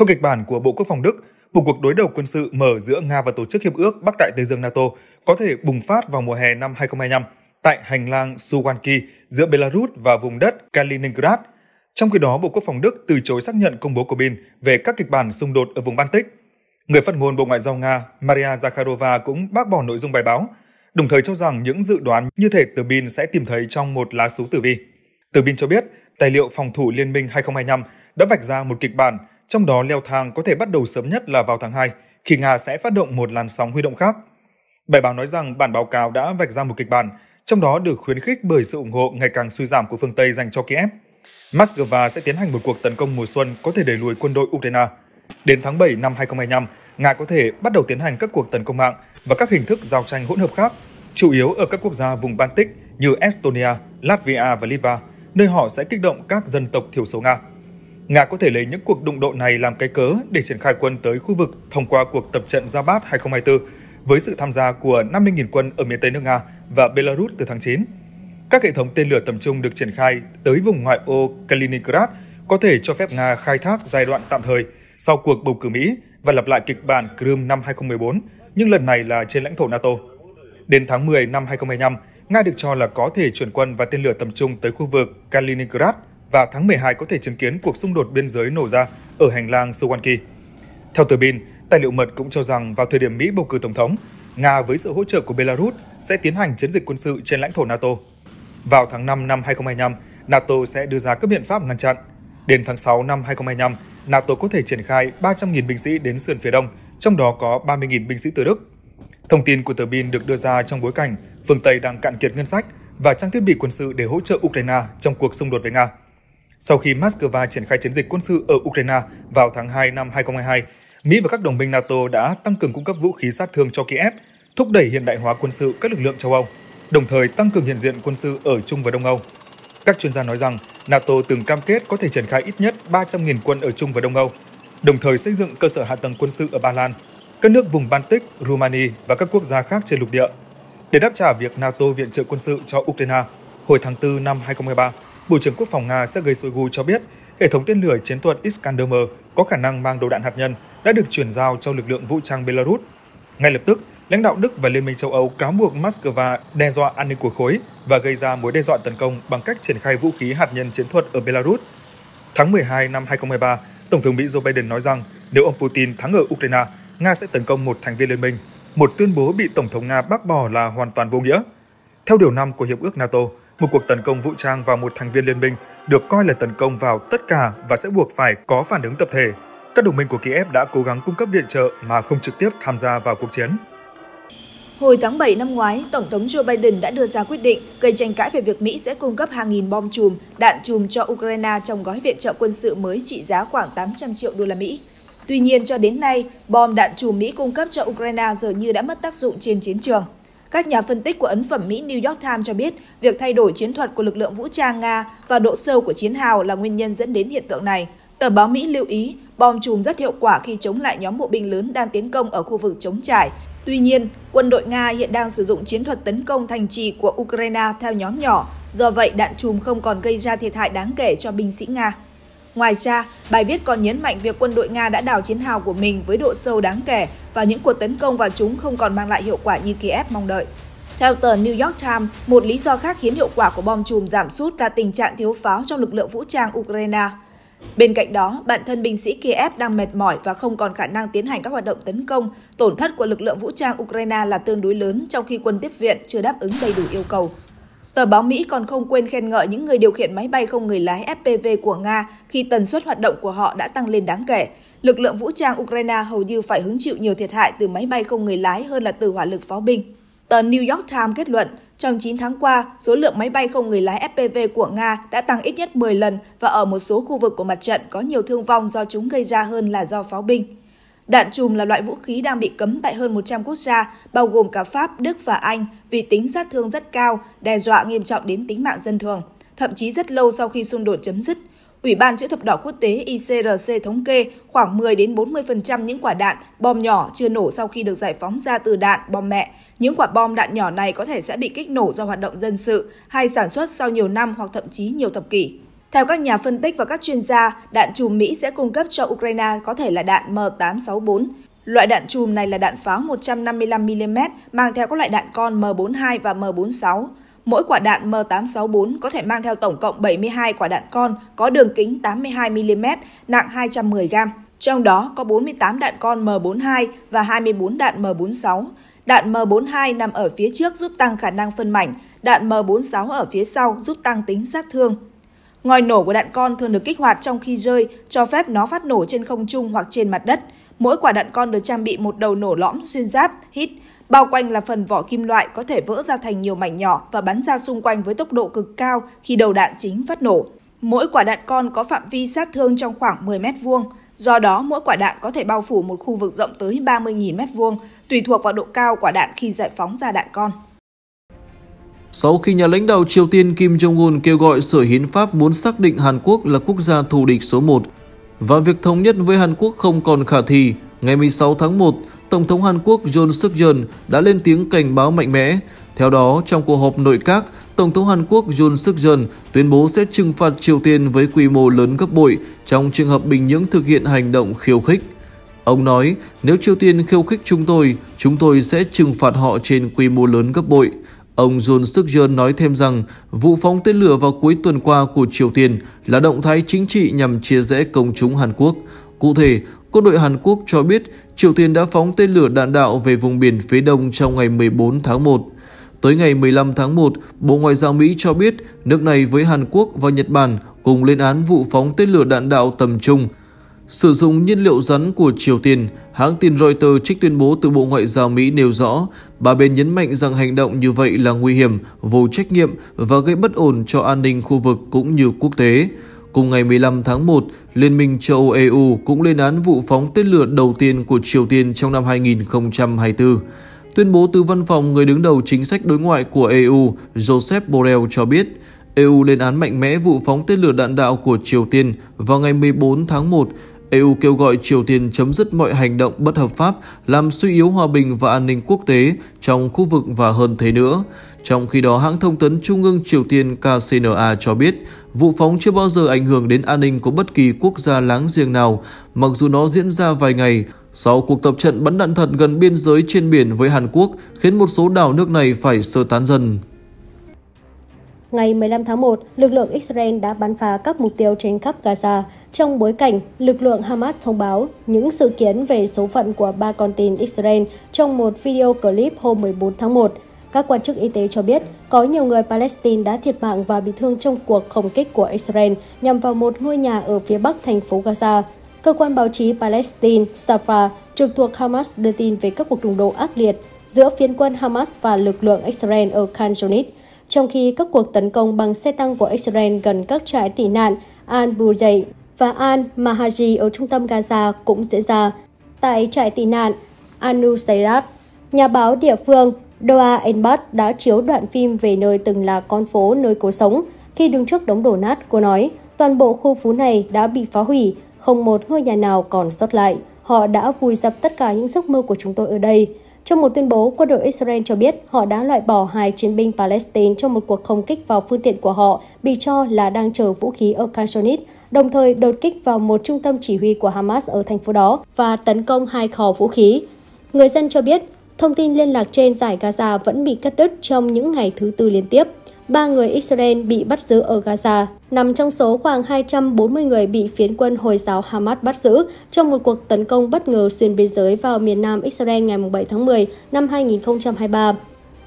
Theo kịch bản của Bộ Quốc phòng Đức, một cuộc đối đầu quân sự mở giữa Nga và Tổ chức Hiệp ước Bắc Đại Tây Dương NATO có thể bùng phát vào mùa hè năm 2025 tại hành lang Suwalki giữa Belarus và vùng đất Kaliningrad trong khi đó, Bộ Quốc phòng Đức từ chối xác nhận công bố của Bin về các kịch bản xung đột ở vùng Baltic. Người phát ngôn Bộ Ngoại giao Nga Maria Zakharova cũng bác bỏ nội dung bài báo, đồng thời cho rằng những dự đoán như thể từ Bin sẽ tìm thấy trong một lá số tử vi. Từ Bin cho biết, tài liệu phòng thủ Liên minh 2025 đã vạch ra một kịch bản, trong đó leo thang có thể bắt đầu sớm nhất là vào tháng 2, khi Nga sẽ phát động một làn sóng huy động khác. Bài báo nói rằng bản báo cáo đã vạch ra một kịch bản, trong đó được khuyến khích bởi sự ủng hộ ngày càng suy giảm của phương Tây dành cho Kiev. Moscow sẽ tiến hành một cuộc tấn công mùa xuân có thể đẩy lùi quân đội Ukraine. Đến tháng 7 năm 2025, Nga có thể bắt đầu tiến hành các cuộc tấn công mạng và các hình thức giao tranh hỗn hợp khác, chủ yếu ở các quốc gia vùng Baltic như Estonia, Latvia và Litva, nơi họ sẽ kích động các dân tộc thiểu số Nga. Nga có thể lấy những cuộc đụng độ này làm cái cớ để triển khai quân tới khu vực thông qua cuộc tập trận Zabat 2024 với sự tham gia của 50.000 quân ở miền Tây nước Nga và Belarus từ tháng 9. Các hệ thống tên lửa tầm trung được triển khai tới vùng ngoại ô Kaliningrad có thể cho phép Nga khai thác giai đoạn tạm thời sau cuộc bầu cử Mỹ và lặp lại kịch bản Crimea năm 2014, nhưng lần này là trên lãnh thổ NATO. Đến tháng 10 năm 2025, Nga được cho là có thể chuyển quân và tên lửa tầm trung tới khu vực Kaliningrad và tháng 12 có thể chứng kiến cuộc xung đột biên giới nổ ra ở hành lang Suwalki. Theo tờ Bin, tài liệu mật cũng cho rằng vào thời điểm Mỹ bầu cử tổng thống, Nga với sự hỗ trợ của Belarus sẽ tiến hành chiến dịch quân sự trên lãnh thổ NATO vào tháng 5 năm 2025, NATO sẽ đưa ra các biện pháp ngăn chặn. Đến tháng 6 năm 2025, NATO có thể triển khai 300.000 binh sĩ đến sườn phía đông, trong đó có 30.000 binh sĩ từ Đức. Thông tin của tờ Bin được đưa ra trong bối cảnh phương Tây đang cạn kiệt ngân sách và trang thiết bị quân sự để hỗ trợ Ukraine trong cuộc xung đột với Nga. Sau khi Moscow triển khai chiến dịch quân sự ở Ukraine vào tháng 2 năm 2022, Mỹ và các đồng minh NATO đã tăng cường cung cấp vũ khí sát thương cho Kiev, thúc đẩy hiện đại hóa quân sự các lực lượng châu Âu đồng thời tăng cường hiện diện quân sự ở Trung và Đông Âu. Các chuyên gia nói rằng NATO từng cam kết có thể triển khai ít nhất 300.000 quân ở Trung và Đông Âu, đồng thời xây dựng cơ sở hạ tầng quân sự ở Ba Lan, các nước vùng Baltic, Romania và các quốc gia khác trên lục địa. Để đáp trả việc NATO viện trợ quân sự cho Ukraine, hồi tháng 4 năm 2023, Bộ trưởng Quốc phòng Nga Sergei Shoigu cho biết hệ thống tên lửa chiến thuật Iskander-M có khả năng mang đầu đạn hạt nhân đã được chuyển giao cho lực lượng vũ trang Belarus. Ngay lập tức, lãnh đạo Đức và Liên minh châu Âu cáo buộc Moscow đe dọa an ninh của khối và gây ra mối đe dọa tấn công bằng cách triển khai vũ khí hạt nhân chiến thuật ở Belarus. Tháng 12 năm 2023, Tổng thống Mỹ Joe Biden nói rằng nếu ông Putin thắng ở Ukraine, Nga sẽ tấn công một thành viên liên minh, một tuyên bố bị Tổng thống Nga bác bỏ là hoàn toàn vô nghĩa. Theo điều 5 của Hiệp ước NATO, một cuộc tấn công vũ trang vào một thành viên liên minh được coi là tấn công vào tất cả và sẽ buộc phải có phản ứng tập thể. Các đồng minh của Kiev đã cố gắng cung cấp viện trợ mà không trực tiếp tham gia vào cuộc chiến. Hồi tháng 7 năm ngoái, Tổng thống Joe Biden đã đưa ra quyết định gây tranh cãi về việc Mỹ sẽ cung cấp hàng nghìn bom chùm, đạn chùm cho Ukraine trong gói viện trợ quân sự mới trị giá khoảng 800 triệu đô la Mỹ. Tuy nhiên, cho đến nay, bom đạn chùm Mỹ cung cấp cho Ukraine dường như đã mất tác dụng trên chiến trường. Các nhà phân tích của ấn phẩm Mỹ New York Times cho biết, việc thay đổi chiến thuật của lực lượng vũ trang Nga và độ sâu của chiến hào là nguyên nhân dẫn đến hiện tượng này. Tờ báo Mỹ lưu ý, bom chùm rất hiệu quả khi chống lại nhóm bộ binh lớn đang tiến công ở khu vực chống trải, Tuy nhiên, quân đội Nga hiện đang sử dụng chiến thuật tấn công thành trì của Ukraine theo nhóm nhỏ, do vậy đạn chùm không còn gây ra thiệt hại đáng kể cho binh sĩ Nga. Ngoài ra, bài viết còn nhấn mạnh việc quân đội Nga đã đào chiến hào của mình với độ sâu đáng kể và những cuộc tấn công vào chúng không còn mang lại hiệu quả như Kiev mong đợi. Theo tờ New York Times, một lý do khác khiến hiệu quả của bom chùm giảm sút là tình trạng thiếu pháo trong lực lượng vũ trang Ukraine – Bên cạnh đó, bản thân binh sĩ Kiev đang mệt mỏi và không còn khả năng tiến hành các hoạt động tấn công, tổn thất của lực lượng vũ trang Ukraine là tương đối lớn trong khi quân tiếp viện chưa đáp ứng đầy đủ yêu cầu. Tờ báo Mỹ còn không quên khen ngợi những người điều khiển máy bay không người lái FPV của Nga khi tần suất hoạt động của họ đã tăng lên đáng kể. Lực lượng vũ trang Ukraine hầu như phải hứng chịu nhiều thiệt hại từ máy bay không người lái hơn là từ hỏa lực pháo binh. Tờ New York Times kết luận, trong 9 tháng qua, số lượng máy bay không người lái FPV của Nga đã tăng ít nhất 10 lần và ở một số khu vực của mặt trận có nhiều thương vong do chúng gây ra hơn là do pháo binh. Đạn chùm là loại vũ khí đang bị cấm tại hơn 100 quốc gia, bao gồm cả Pháp, Đức và Anh, vì tính sát thương rất cao, đe dọa nghiêm trọng đến tính mạng dân thường, thậm chí rất lâu sau khi xung đột chấm dứt. Ủy ban chữ thập đỏ quốc tế ICRC thống kê khoảng 10 đến 40% những quả đạn bom nhỏ chưa nổ sau khi được giải phóng ra từ đạn bom mẹ. Những quả bom đạn nhỏ này có thể sẽ bị kích nổ do hoạt động dân sự hay sản xuất sau nhiều năm hoặc thậm chí nhiều thập kỷ. Theo các nhà phân tích và các chuyên gia, đạn chùm Mỹ sẽ cung cấp cho Ukraine có thể là đạn M864. Loại đạn chùm này là đạn pháo 155mm, mang theo các loại đạn con M42 và M46. Mỗi quả đạn M864 có thể mang theo tổng cộng 72 quả đạn con có đường kính 82mm, nặng 210g. Trong đó có 48 đạn con M42 và 24 đạn M46. Đạn M42 nằm ở phía trước giúp tăng khả năng phân mảnh, đạn M46 ở phía sau giúp tăng tính sát thương. Ngòi nổ của đạn con thường được kích hoạt trong khi rơi, cho phép nó phát nổ trên không trung hoặc trên mặt đất. Mỗi quả đạn con được trang bị một đầu nổ lõm xuyên giáp, hít, Bao quanh là phần vỏ kim loại có thể vỡ ra thành nhiều mảnh nhỏ và bắn ra xung quanh với tốc độ cực cao khi đầu đạn chính phát nổ. Mỗi quả đạn con có phạm vi sát thương trong khoảng 10 mét vuông, do đó mỗi quả đạn có thể bao phủ một khu vực rộng tới 30.000 mét vuông, tùy thuộc vào độ cao quả đạn khi giải phóng ra đạn con. Sau khi nhà lãnh đạo Triều Tiên Kim Jong-un kêu gọi Sở Hiến pháp muốn xác định Hàn Quốc là quốc gia thù địch số 1 và việc thống nhất với Hàn Quốc không còn khả thi, ngày 16 tháng 1, Tổng thống Hàn Quốc John suk yeol đã lên tiếng cảnh báo mạnh mẽ. Theo đó, trong cuộc họp nội các, Tổng thống Hàn Quốc Yoon suk yeol tuyên bố sẽ trừng phạt Triều Tiên với quy mô lớn gấp bội trong trường hợp Bình Nhưỡng thực hiện hành động khiêu khích. Ông nói, nếu Triều Tiên khiêu khích chúng tôi, chúng tôi sẽ trừng phạt họ trên quy mô lớn gấp bội. Ông John suk yeol nói thêm rằng vụ phóng tên lửa vào cuối tuần qua của Triều Tiên là động thái chính trị nhằm chia rẽ công chúng Hàn Quốc. Cụ thể, Quân đội Hàn Quốc cho biết Triều Tiên đã phóng tên lửa đạn đạo về vùng biển phía đông trong ngày 14 tháng 1. Tới ngày 15 tháng 1, Bộ Ngoại giao Mỹ cho biết nước này với Hàn Quốc và Nhật Bản cùng lên án vụ phóng tên lửa đạn đạo tầm trung Sử dụng nhiên liệu rắn của Triều Tiên, hãng tin Reuters trích tuyên bố từ Bộ Ngoại giao Mỹ nêu rõ, ba bên nhấn mạnh rằng hành động như vậy là nguy hiểm, vô trách nhiệm và gây bất ổn cho an ninh khu vực cũng như quốc tế. Cùng ngày 15 tháng 1, Liên minh châu Âu EU cũng lên án vụ phóng tên lửa đầu tiên của Triều Tiên trong năm 2024. Tuyên bố từ văn phòng người đứng đầu chính sách đối ngoại của EU, Joseph Borrell cho biết, EU lên án mạnh mẽ vụ phóng tên lửa đạn đạo của Triều Tiên vào ngày 14 tháng 1. EU kêu gọi Triều Tiên chấm dứt mọi hành động bất hợp pháp làm suy yếu hòa bình và an ninh quốc tế trong khu vực và hơn thế nữa. Trong khi đó, hãng thông tấn Trung ương Triều Tiên KCNA cho biết vụ phóng chưa bao giờ ảnh hưởng đến an ninh của bất kỳ quốc gia láng giềng nào, mặc dù nó diễn ra vài ngày sau cuộc tập trận bắn đạn thật gần biên giới trên biển với Hàn Quốc khiến một số đảo nước này phải sơ tán dần. Ngày 15 tháng 1, lực lượng Israel đã bắn phá các mục tiêu trên khắp Gaza trong bối cảnh lực lượng Hamas thông báo những dự kiến về số phận của ba con tin Israel trong một video clip hôm 14 tháng 1. Các quan chức y tế cho biết có nhiều người Palestine đã thiệt mạng và bị thương trong cuộc không kích của Israel nhằm vào một ngôi nhà ở phía bắc thành phố Gaza. Cơ quan báo chí Palestine Stabra trực thuộc Hamas đưa tin về các cuộc đụng độ ác liệt giữa phiến quân Hamas và lực lượng Israel ở Khan Yunis, trong khi các cuộc tấn công bằng xe tăng của Israel gần các trại tị nạn Al-Bujay và Al-Mahaji ở trung tâm Gaza cũng diễn ra. Tại trại tị nạn Al-Nusayrat, nhà báo địa phương Doa Enbart đã chiếu đoạn phim về nơi từng là con phố nơi cô sống. Khi đứng trước đống đổ nát, cô nói, toàn bộ khu phố này đã bị phá hủy, không một ngôi nhà nào còn sót lại. Họ đã vùi dập tất cả những giấc mơ của chúng tôi ở đây. Trong một tuyên bố, quân đội Israel cho biết họ đã loại bỏ hai chiến binh Palestine trong một cuộc không kích vào phương tiện của họ, bị cho là đang chở vũ khí ở Khanshonit, đồng thời đột kích vào một trung tâm chỉ huy của Hamas ở thành phố đó và tấn công hai kho vũ khí. Người dân cho biết Thông tin liên lạc trên giải Gaza vẫn bị cắt đứt trong những ngày thứ tư liên tiếp. Ba người Israel bị bắt giữ ở Gaza, nằm trong số khoảng 240 người bị phiến quân Hồi giáo Hamas bắt giữ trong một cuộc tấn công bất ngờ xuyên biên giới vào miền nam Israel ngày 7 tháng 10 năm 2023.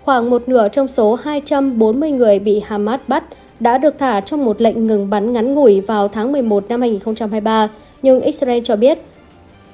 Khoảng một nửa trong số 240 người bị Hamas bắt đã được thả trong một lệnh ngừng bắn ngắn ngủi vào tháng 11 năm 2023, nhưng Israel cho biết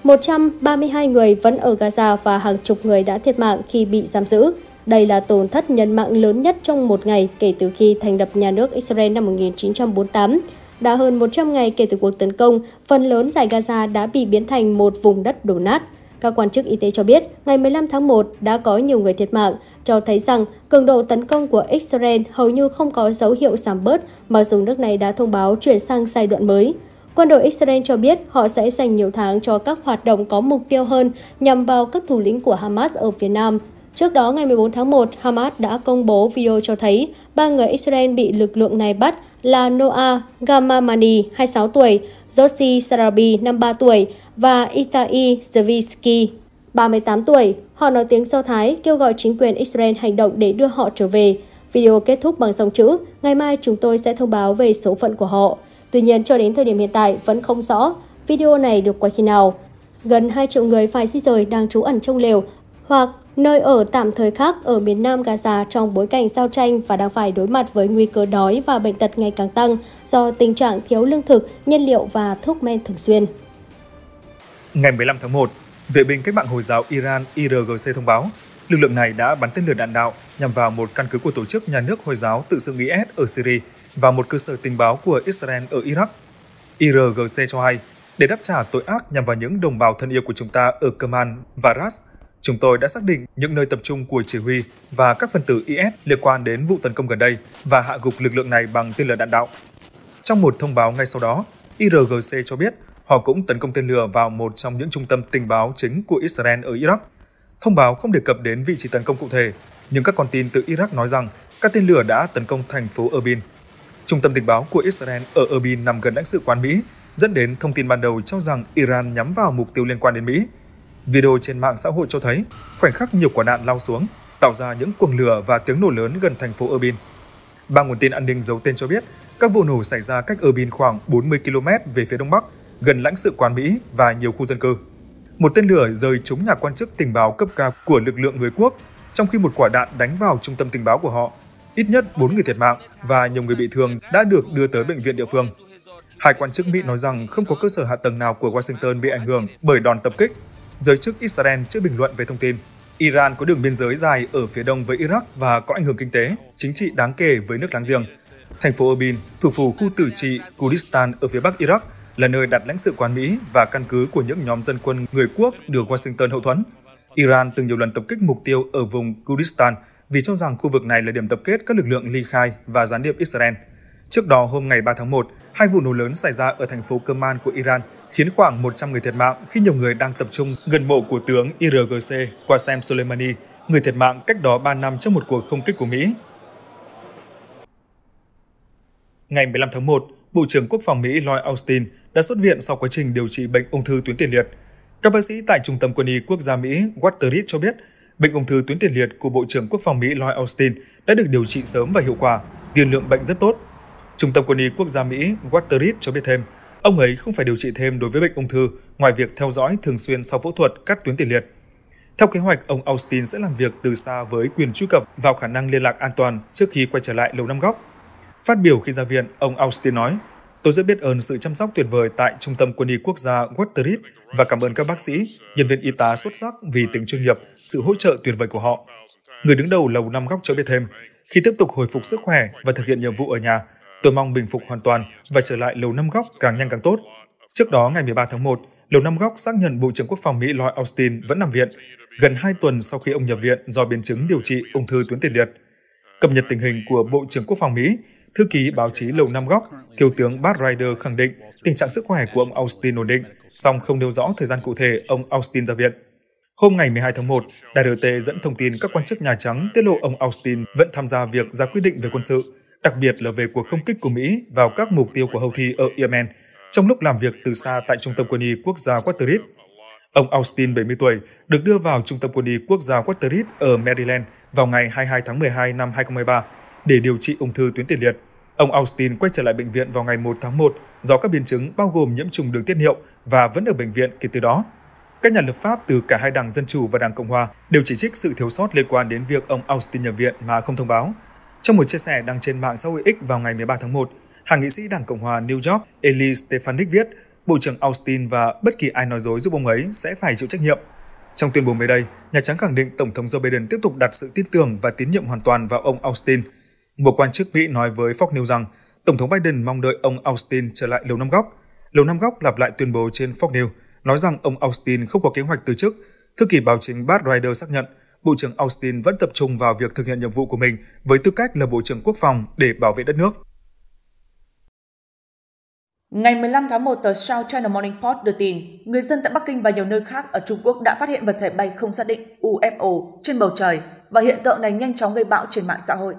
132 người vẫn ở Gaza và hàng chục người đã thiệt mạng khi bị giam giữ. Đây là tổn thất nhân mạng lớn nhất trong một ngày kể từ khi thành lập nhà nước Israel năm 1948. Đã hơn 100 ngày kể từ cuộc tấn công, phần lớn giải Gaza đã bị biến thành một vùng đất đổ nát. Các quan chức y tế cho biết, ngày 15 tháng 1 đã có nhiều người thiệt mạng, cho thấy rằng cường độ tấn công của Israel hầu như không có dấu hiệu giảm bớt, mặc dù nước này đã thông báo chuyển sang giai đoạn mới. Quân đội Israel cho biết họ sẽ dành nhiều tháng cho các hoạt động có mục tiêu hơn nhằm vào các thủ lĩnh của Hamas ở phía Nam. Trước đó, ngày 14 tháng 1, Hamas đã công bố video cho thấy ba người Israel bị lực lượng này bắt là Noah Gamamani, 26 tuổi, Josi Sarabi, 53 tuổi và Itai Zvisky, 38 tuổi. Họ nói tiếng Do Thái, kêu gọi chính quyền Israel hành động để đưa họ trở về. Video kết thúc bằng dòng chữ, ngày mai chúng tôi sẽ thông báo về số phận của họ. Tuy nhiên, cho đến thời điểm hiện tại vẫn không rõ video này được quay khi nào. Gần 2 triệu người phải di rời đang trú ẩn trong lều hoặc nơi ở tạm thời khác ở miền Nam Gaza trong bối cảnh giao tranh và đang phải đối mặt với nguy cơ đói và bệnh tật ngày càng tăng do tình trạng thiếu lương thực, nhiên liệu và thuốc men thường xuyên. Ngày 15 tháng 1, Vệ binh cách mạng Hồi giáo Iran IRGC thông báo, lực lượng này đã bắn tên lửa đạn đạo nhằm vào một căn cứ của tổ chức nhà nước Hồi giáo tự xưng IS ở Syria và một cơ sở tình báo của Israel ở Iraq. IRGC cho hay, để đáp trả tội ác nhằm vào những đồng bào thân yêu của chúng ta ở Kerman và Ras, chúng tôi đã xác định những nơi tập trung của chỉ huy và các phần tử IS liên quan đến vụ tấn công gần đây và hạ gục lực lượng này bằng tên lửa đạn đạo. Trong một thông báo ngay sau đó, IRGC cho biết họ cũng tấn công tên lửa vào một trong những trung tâm tình báo chính của Israel ở Iraq. Thông báo không đề cập đến vị trí tấn công cụ thể, nhưng các con tin từ Iraq nói rằng các tên lửa đã tấn công thành phố Erbil. Trung tâm tình báo của Israel ở Erbil nằm gần lãnh sự quán Mỹ, dẫn đến thông tin ban đầu cho rằng Iran nhắm vào mục tiêu liên quan đến Mỹ. Video trên mạng xã hội cho thấy khoảnh khắc nhiều quả đạn lao xuống, tạo ra những cuồng lửa và tiếng nổ lớn gần thành phố Erbil. Ba nguồn tin an ninh giấu tên cho biết, các vụ nổ xảy ra cách Erbil khoảng 40 km về phía đông bắc, gần lãnh sự quán Mỹ và nhiều khu dân cư. Một tên lửa rơi trúng nhà quan chức tình báo cấp cao của lực lượng người quốc, trong khi một quả đạn đánh vào trung tâm tình báo của họ Ít nhất 4 người thiệt mạng và nhiều người bị thương đã được đưa tới bệnh viện địa phương. Hai quan chức Mỹ nói rằng không có cơ sở hạ tầng nào của Washington bị ảnh hưởng bởi đòn tập kích. Giới chức Israel chưa bình luận về thông tin. Iran có đường biên giới dài ở phía đông với Iraq và có ảnh hưởng kinh tế, chính trị đáng kể với nước láng giềng. Thành phố Erbil, thủ phủ khu tự trị Kurdistan ở phía bắc Iraq, là nơi đặt lãnh sự quán Mỹ và căn cứ của những nhóm dân quân người quốc được Washington hậu thuẫn. Iran từng nhiều lần tập kích mục tiêu ở vùng Kurdistan vì cho rằng khu vực này là điểm tập kết các lực lượng ly khai và gián điệp Israel. Trước đó hôm ngày 3 tháng 1, hai vụ nổ lớn xảy ra ở thành phố Kerman của Iran khiến khoảng 100 người thiệt mạng khi nhiều người đang tập trung gần mộ của tướng IRGC Qasem Soleimani, người thiệt mạng cách đó 3 năm trước một cuộc không kích của Mỹ. Ngày 15 tháng 1, Bộ trưởng Quốc phòng Mỹ Lloyd Austin đã xuất viện sau quá trình điều trị bệnh ung thư tuyến tiền liệt. Các bác sĩ tại Trung tâm quân y quốc gia Mỹ Water Reed cho biết Bệnh ung thư tuyến tiền liệt của Bộ trưởng Quốc phòng Mỹ Lloyd Austin đã được điều trị sớm và hiệu quả, tiền lượng bệnh rất tốt. Trung tâm quân y quốc gia Mỹ Walter Reed cho biết thêm, ông ấy không phải điều trị thêm đối với bệnh ung thư ngoài việc theo dõi thường xuyên sau phẫu thuật cắt tuyến tiền liệt. Theo kế hoạch, ông Austin sẽ làm việc từ xa với quyền truy cập vào khả năng liên lạc an toàn trước khi quay trở lại Lầu Năm Góc. Phát biểu khi ra viện, ông Austin nói, Tôi rất biết ơn sự chăm sóc tuyệt vời tại Trung tâm Quân y Quốc gia Waterit và cảm ơn các bác sĩ, nhân viên y tá xuất sắc vì tính chuyên nghiệp sự hỗ trợ tuyệt vời của họ. Người đứng đầu Lầu Năm Góc cho biết thêm, khi tiếp tục hồi phục sức khỏe và thực hiện nhiệm vụ ở nhà, tôi mong bình phục hoàn toàn và trở lại Lầu Năm Góc càng nhanh càng tốt. Trước đó, ngày 13 tháng 1, Lầu Năm Góc xác nhận Bộ trưởng Quốc phòng Mỹ Lloyd Austin vẫn nằm viện, gần 2 tuần sau khi ông nhập viện do biến chứng điều trị ung thư tuyến tiền liệt. Cập nhật tình hình của Bộ trưởng Quốc phòng Mỹ, thư ký báo chí Lầu Năm Góc, Thiếu tướng Bart Ryder khẳng định tình trạng sức khỏe của ông Austin ổn định, song không nêu rõ thời gian cụ thể ông Austin ra viện. Hôm ngày 12 tháng 1, Đài RT dẫn thông tin các quan chức Nhà Trắng tiết lộ ông Austin vẫn tham gia việc ra quyết định về quân sự, đặc biệt là về cuộc không kích của Mỹ vào các mục tiêu của Houthi ở Yemen, trong lúc làm việc từ xa tại Trung tâm quân y quốc gia Quattrip. Ông Austin, 70 tuổi, được đưa vào Trung tâm quân y quốc gia Quattrip ở Maryland vào ngày 22 tháng 12 năm 2023 để điều trị ung thư tuyến tiền liệt. Ông Austin quay trở lại bệnh viện vào ngày 1 tháng 1 do các biến chứng bao gồm nhiễm trùng đường tiết niệu và vẫn ở bệnh viện kể từ đó. Các nhà lập pháp từ cả hai đảng Dân Chủ và Đảng Cộng Hòa đều chỉ trích sự thiếu sót liên quan đến việc ông Austin nhập viện mà không thông báo. Trong một chia sẻ đăng trên mạng xã hội X vào ngày 13 tháng 1, hàng nghị sĩ Đảng Cộng Hòa New York Elise Stefanik viết Bộ trưởng Austin và bất kỳ ai nói dối giúp ông ấy sẽ phải chịu trách nhiệm. Trong tuyên bố mới đây, Nhà Trắng khẳng định Tổng thống Joe Biden tiếp tục đặt sự tin tưởng và tín nhiệm hoàn toàn vào ông Austin. Một quan chức Mỹ nói với Fox News rằng Tổng thống Biden mong đợi ông Austin trở lại Lầu Năm Góc. Lầu Năm Góc lặp lại tuyên bố trên Fox News – nói rằng ông Austin không có kế hoạch từ chức. Thư ký báo chính Bart Ryder xác nhận, Bộ trưởng Austin vẫn tập trung vào việc thực hiện nhiệm vụ của mình với tư cách là Bộ trưởng Quốc phòng để bảo vệ đất nước. Ngày 15 tháng 1, tờ South China Morning Post đưa tin, người dân tại Bắc Kinh và nhiều nơi khác ở Trung Quốc đã phát hiện vật thể bay không xác định UFO trên bầu trời và hiện tượng này nhanh chóng gây bão trên mạng xã hội.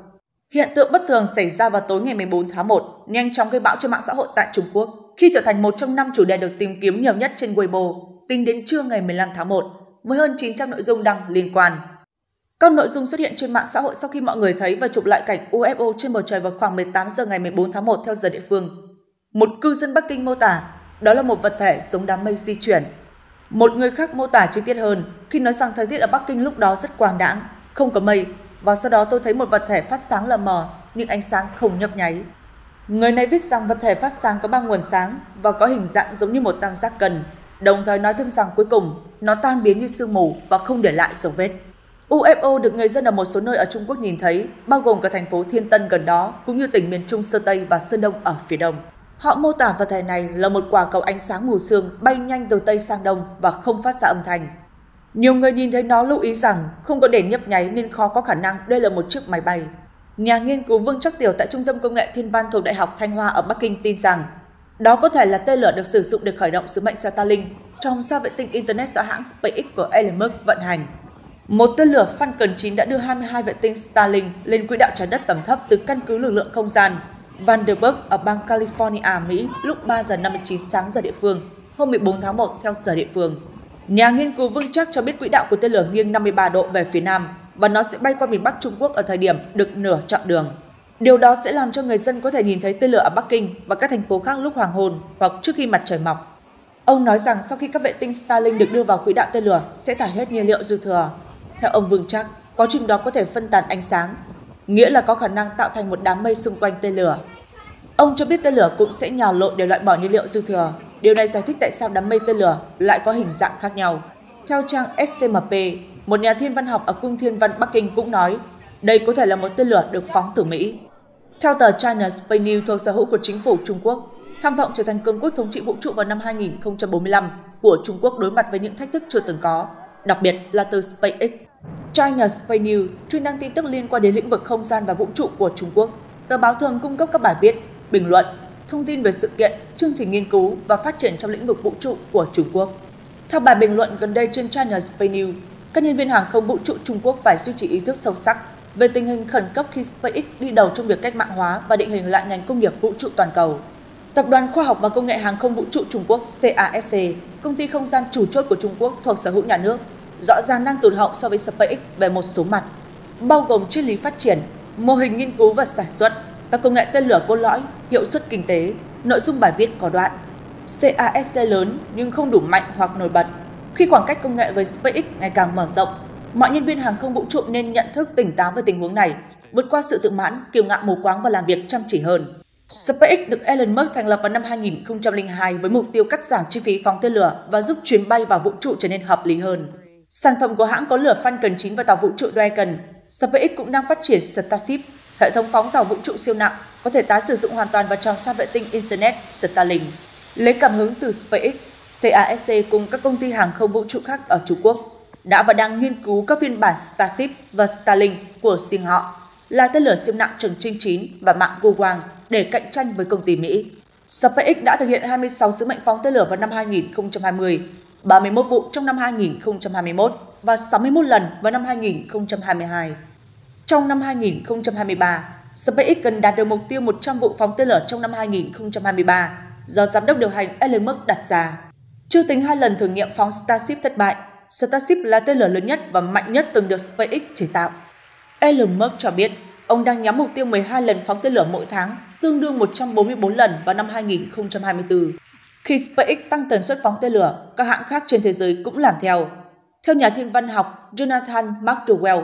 Hiện tượng bất thường xảy ra vào tối ngày 14 tháng 1, nhanh chóng gây bão trên mạng xã hội tại Trung Quốc khi trở thành một trong năm chủ đề được tìm kiếm nhiều nhất trên Weibo tính đến trưa ngày 15 tháng 1, với hơn 900 nội dung đăng liên quan. Các nội dung xuất hiện trên mạng xã hội sau khi mọi người thấy và chụp lại cảnh UFO trên bầu trời vào khoảng 18 giờ ngày 14 tháng 1 theo giờ địa phương. Một cư dân Bắc Kinh mô tả đó là một vật thể giống đám mây di chuyển. Một người khác mô tả chi tiết hơn khi nói rằng thời tiết ở Bắc Kinh lúc đó rất quang đãng, không có mây và sau đó tôi thấy một vật thể phát sáng lờ mờ nhưng ánh sáng không nhấp nháy. Người này viết rằng vật thể phát sáng có ba nguồn sáng và có hình dạng giống như một tam giác cần, đồng thời nói thêm rằng cuối cùng nó tan biến như sương mù và không để lại dấu vết. UFO được người dân ở một số nơi ở Trung Quốc nhìn thấy, bao gồm cả thành phố Thiên Tân gần đó, cũng như tỉnh miền Trung Sơn Tây và Sơn Đông ở phía đông. Họ mô tả vật thể này là một quả cầu ánh sáng mù sương bay nhanh từ Tây sang Đông và không phát ra âm thanh. Nhiều người nhìn thấy nó lưu ý rằng không có đèn nhấp nháy nên khó có khả năng đây là một chiếc máy bay. Nhà nghiên cứu Vương Trắc Tiểu tại Trung tâm Công nghệ Thiên văn thuộc Đại học Thanh Hoa ở Bắc Kinh tin rằng đó có thể là tên lửa được sử dụng để khởi động sứ mệnh Starlink trong sao vệ tinh Internet do hãng SpaceX của Elon Musk vận hành. Một tên lửa Falcon 9 đã đưa 22 vệ tinh Starlink lên quỹ đạo trái đất tầm thấp từ căn cứ lực lượng không gian Vandenberg ở bang California, Mỹ lúc 3 giờ 59 sáng giờ địa phương, hôm 14 tháng 1 theo giờ địa phương. Nhà nghiên cứu Vương Trắc cho biết quỹ đạo của tên lửa nghiêng 53 độ về phía nam, và nó sẽ bay qua miền Bắc Trung Quốc ở thời điểm được nửa chặng đường. Điều đó sẽ làm cho người dân có thể nhìn thấy tên lửa ở Bắc Kinh và các thành phố khác lúc hoàng hôn hoặc trước khi mặt trời mọc. Ông nói rằng sau khi các vệ tinh Starlink được đưa vào quỹ đạo tên lửa sẽ thải hết nhiên liệu dư thừa. Theo ông Vương Trắc, quá trình đó có thể phân tán ánh sáng, nghĩa là có khả năng tạo thành một đám mây xung quanh tên lửa. Ông cho biết tên lửa cũng sẽ nhào lộn để loại bỏ nhiên liệu dư thừa. Điều này giải thích tại sao đám mây tên lửa lại có hình dạng khác nhau. Theo trang SCMP, một nhà thiên văn học ở cung thiên văn Bắc Kinh cũng nói, đây có thể là một tên lửa được phóng từ Mỹ. Theo tờ China Space News thuộc sở hữu của chính phủ Trung Quốc, tham vọng trở thành cường quốc thống trị vũ trụ vào năm 2045 của Trung Quốc đối mặt với những thách thức chưa từng có, đặc biệt là từ SpaceX. China Space News chuyên đăng tin tức liên quan đến lĩnh vực không gian và vũ trụ của Trung Quốc. Tờ báo thường cung cấp các bài viết, bình luận, thông tin về sự kiện, chương trình nghiên cứu và phát triển trong lĩnh vực vũ trụ của Trung Quốc. Theo bài bình luận gần đây trên China Space News, các nhân viên hàng không vũ trụ Trung Quốc phải duy trì ý thức sâu sắc về tình hình khẩn cấp khi SpaceX đi đầu trong việc cách mạng hóa và định hình lại ngành công nghiệp vũ trụ toàn cầu. Tập đoàn Khoa học và Công nghệ Hàng không Vũ trụ Trung Quốc CASC, công ty không gian chủ chốt của Trung Quốc thuộc sở hữu nhà nước, rõ ràng đang tụt hậu so với SpaceX về một số mặt, bao gồm triết lý phát triển, mô hình nghiên cứu và sản xuất, các công nghệ tên lửa cốt lõi, hiệu suất kinh tế, nội dung bài viết có đoạn. CASC lớn nhưng không đủ mạnh hoặc nổi bật khi khoảng cách công nghệ với SpaceX ngày càng mở rộng, mọi nhân viên hàng không vũ trụ nên nhận thức tỉnh táo về tình huống này, vượt qua sự tự mãn, kiêu ngạo mù quáng và làm việc chăm chỉ hơn. SpaceX được Elon Musk thành lập vào năm 2002 với mục tiêu cắt giảm chi phí phóng tên lửa và giúp chuyến bay vào vũ trụ trở nên hợp lý hơn. Sản phẩm của hãng có lửa Falcon 9 và tàu vũ trụ Dragon. SpaceX cũng đang phát triển Starship, hệ thống phóng tàu vũ trụ siêu nặng có thể tái sử dụng hoàn toàn vào trong sát vệ tinh Internet Starlink. Lấy cảm hứng từ SpaceX, CASC cùng các công ty hàng không vũ trụ khác ở Trung Quốc đã và đang nghiên cứu các phiên bản Starship và Starlink của riêng họ là tên lửa siêu nặng Trường Trinh 9 và mạng Google để cạnh tranh với công ty Mỹ. SpaceX đã thực hiện 26 sứ mệnh phóng tên lửa vào năm 2020, 31 vụ trong năm 2021 và 61 lần vào năm 2022. Trong năm 2023, SpaceX cần đạt được mục tiêu 100 vụ phóng tên lửa trong năm 2023 do giám đốc điều hành Elon Musk đặt ra. Chưa tính hai lần thử nghiệm phóng Starship thất bại, Starship là tên lửa lớn nhất và mạnh nhất từng được SpaceX chế tạo. Elon Musk cho biết, ông đang nhắm mục tiêu 12 lần phóng tên lửa mỗi tháng, tương đương 144 lần vào năm 2024. Khi SpaceX tăng tần suất phóng tên lửa, các hãng khác trên thế giới cũng làm theo. Theo nhà thiên văn học Jonathan McDowell,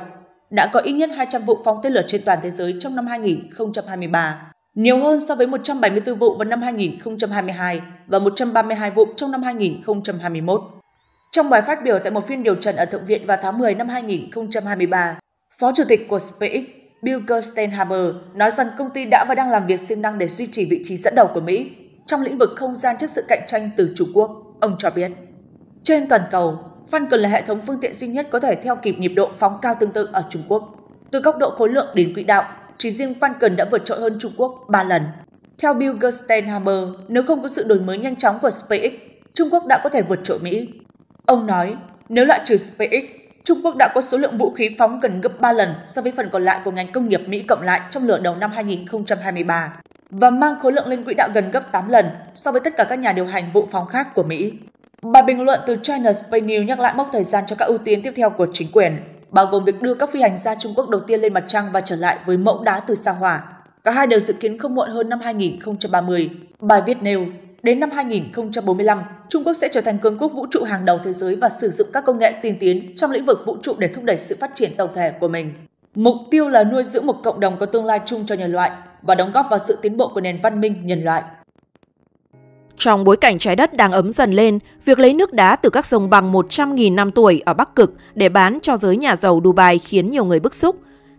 đã có ít nhất 200 vụ phóng tên lửa trên toàn thế giới trong năm 2023 nhiều hơn so với 174 vụ vào năm 2022 và 132 vụ trong năm 2021. Trong bài phát biểu tại một phiên điều trần ở Thượng viện vào tháng 10 năm 2023, Phó Chủ tịch của SpaceX Bill Steinhaber nói rằng công ty đã và đang làm việc siêng năng để duy trì vị trí dẫn đầu của Mỹ trong lĩnh vực không gian trước sự cạnh tranh từ Trung Quốc, ông cho biết. Trên toàn cầu, Falcon là hệ thống phương tiện duy nhất có thể theo kịp nhịp độ phóng cao tương tự ở Trung Quốc, từ góc độ khối lượng đến quỹ đạo chỉ riêng Văn Cần đã vượt trội hơn Trung Quốc 3 lần. Theo Bill Gerstenhaber, nếu không có sự đổi mới nhanh chóng của SpaceX, Trung Quốc đã có thể vượt trội Mỹ. Ông nói, nếu loại trừ SpaceX, Trung Quốc đã có số lượng vũ khí phóng gần gấp 3 lần so với phần còn lại của ngành công nghiệp Mỹ cộng lại trong nửa đầu năm 2023 và mang khối lượng lên quỹ đạo gần gấp 8 lần so với tất cả các nhà điều hành vụ phóng khác của Mỹ. Bài bình luận từ China Space News nhắc lại mốc thời gian cho các ưu tiên tiếp theo của chính quyền bao gồm việc đưa các phi hành gia Trung Quốc đầu tiên lên mặt trăng và trở lại với mẫu đá từ sao hỏa. Cả hai đều dự kiến không muộn hơn năm 2030. Bài viết nêu, đến năm 2045, Trung Quốc sẽ trở thành cường quốc vũ trụ hàng đầu thế giới và sử dụng các công nghệ tiên tiến trong lĩnh vực vũ trụ để thúc đẩy sự phát triển tổng thể của mình. Mục tiêu là nuôi dưỡng một cộng đồng có tương lai chung cho nhân loại và đóng góp vào sự tiến bộ của nền văn minh nhân loại. Trong bối cảnh trái đất đang ấm dần lên, việc lấy nước đá từ các sông bằng 100.000 năm tuổi ở Bắc Cực để bán cho giới nhà giàu Dubai khiến nhiều người bức xúc.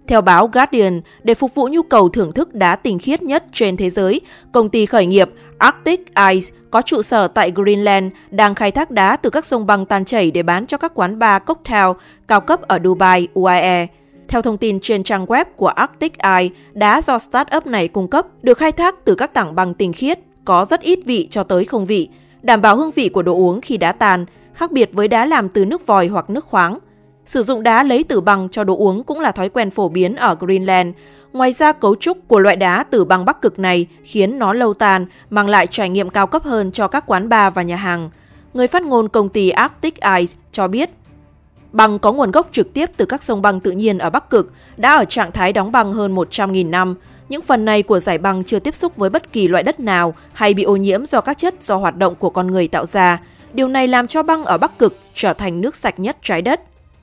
Theo báo Guardian, để phục vụ nhu cầu thưởng thức đá tinh khiết nhất trên thế giới, công ty khởi nghiệp Arctic Ice có trụ sở tại Greenland đang khai thác đá từ các sông băng tan chảy để bán cho các quán bar cocktail cao cấp ở Dubai, UAE. Theo thông tin trên trang web của Arctic Eye, đá do startup này cung cấp được khai thác từ các tảng băng tinh khiết có rất ít vị cho tới không vị, đảm bảo hương vị của đồ uống khi đã tàn, khác biệt với đá làm từ nước vòi hoặc nước khoáng. Sử dụng đá lấy từ băng cho đồ uống cũng là thói quen phổ biến ở Greenland. Ngoài ra, cấu trúc của loại đá từ băng Bắc Cực này khiến nó lâu tàn, mang lại trải nghiệm cao cấp hơn cho các quán bar và nhà hàng. Người phát ngôn công ty Arctic Ice cho biết, Băng có nguồn gốc trực tiếp từ các sông băng tự nhiên ở Bắc Cực, đã ở trạng thái đóng băng hơn 100.000 năm. Những phần này của giải băng chưa tiếp xúc với bất kỳ loại đất nào hay bị ô nhiễm do các chất do hoạt động của con người tạo ra. Điều này làm cho băng ở Bắc Cực trở thành nước sạch nhất trái đất.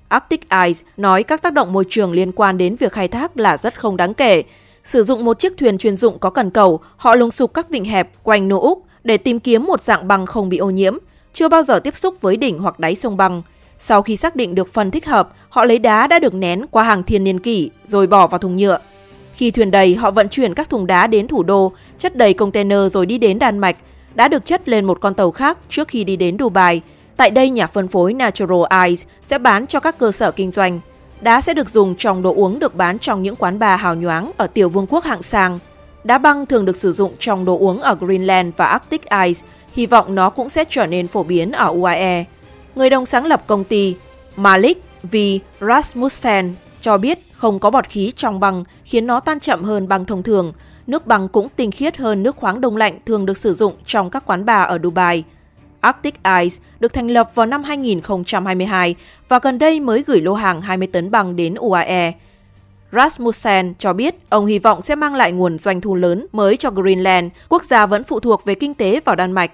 Arctic Ice nói các tác động môi trường liên quan đến việc khai thác là rất không đáng kể. Sử dụng một chiếc thuyền chuyên dụng có cần cầu, họ lùng sục các vịnh hẹp quanh Nô Úc để tìm kiếm một dạng băng không bị ô nhiễm, chưa bao giờ tiếp xúc với đỉnh hoặc đáy sông băng. Sau khi xác định được phần thích hợp, họ lấy đá đã được nén qua hàng thiên niên kỷ rồi bỏ vào thùng nhựa. Khi thuyền đầy, họ vận chuyển các thùng đá đến thủ đô, chất đầy container rồi đi đến Đan Mạch, đã được chất lên một con tàu khác trước khi đi đến Dubai. Tại đây, nhà phân phối Natural Ice sẽ bán cho các cơ sở kinh doanh. Đá sẽ được dùng trong đồ uống được bán trong những quán bar hào nhoáng ở tiểu vương quốc hạng sang. Đá băng thường được sử dụng trong đồ uống ở Greenland và Arctic Ice, hy vọng nó cũng sẽ trở nên phổ biến ở UAE. Người đồng sáng lập công ty Malik V. Rasmussen cho biết không có bọt khí trong băng khiến nó tan chậm hơn băng thông thường. Nước băng cũng tinh khiết hơn nước khoáng đông lạnh thường được sử dụng trong các quán bar ở Dubai. Arctic Ice được thành lập vào năm 2022 và gần đây mới gửi lô hàng 20 tấn băng đến UAE. Rasmussen cho biết ông hy vọng sẽ mang lại nguồn doanh thu lớn mới cho Greenland, quốc gia vẫn phụ thuộc về kinh tế vào Đan Mạch.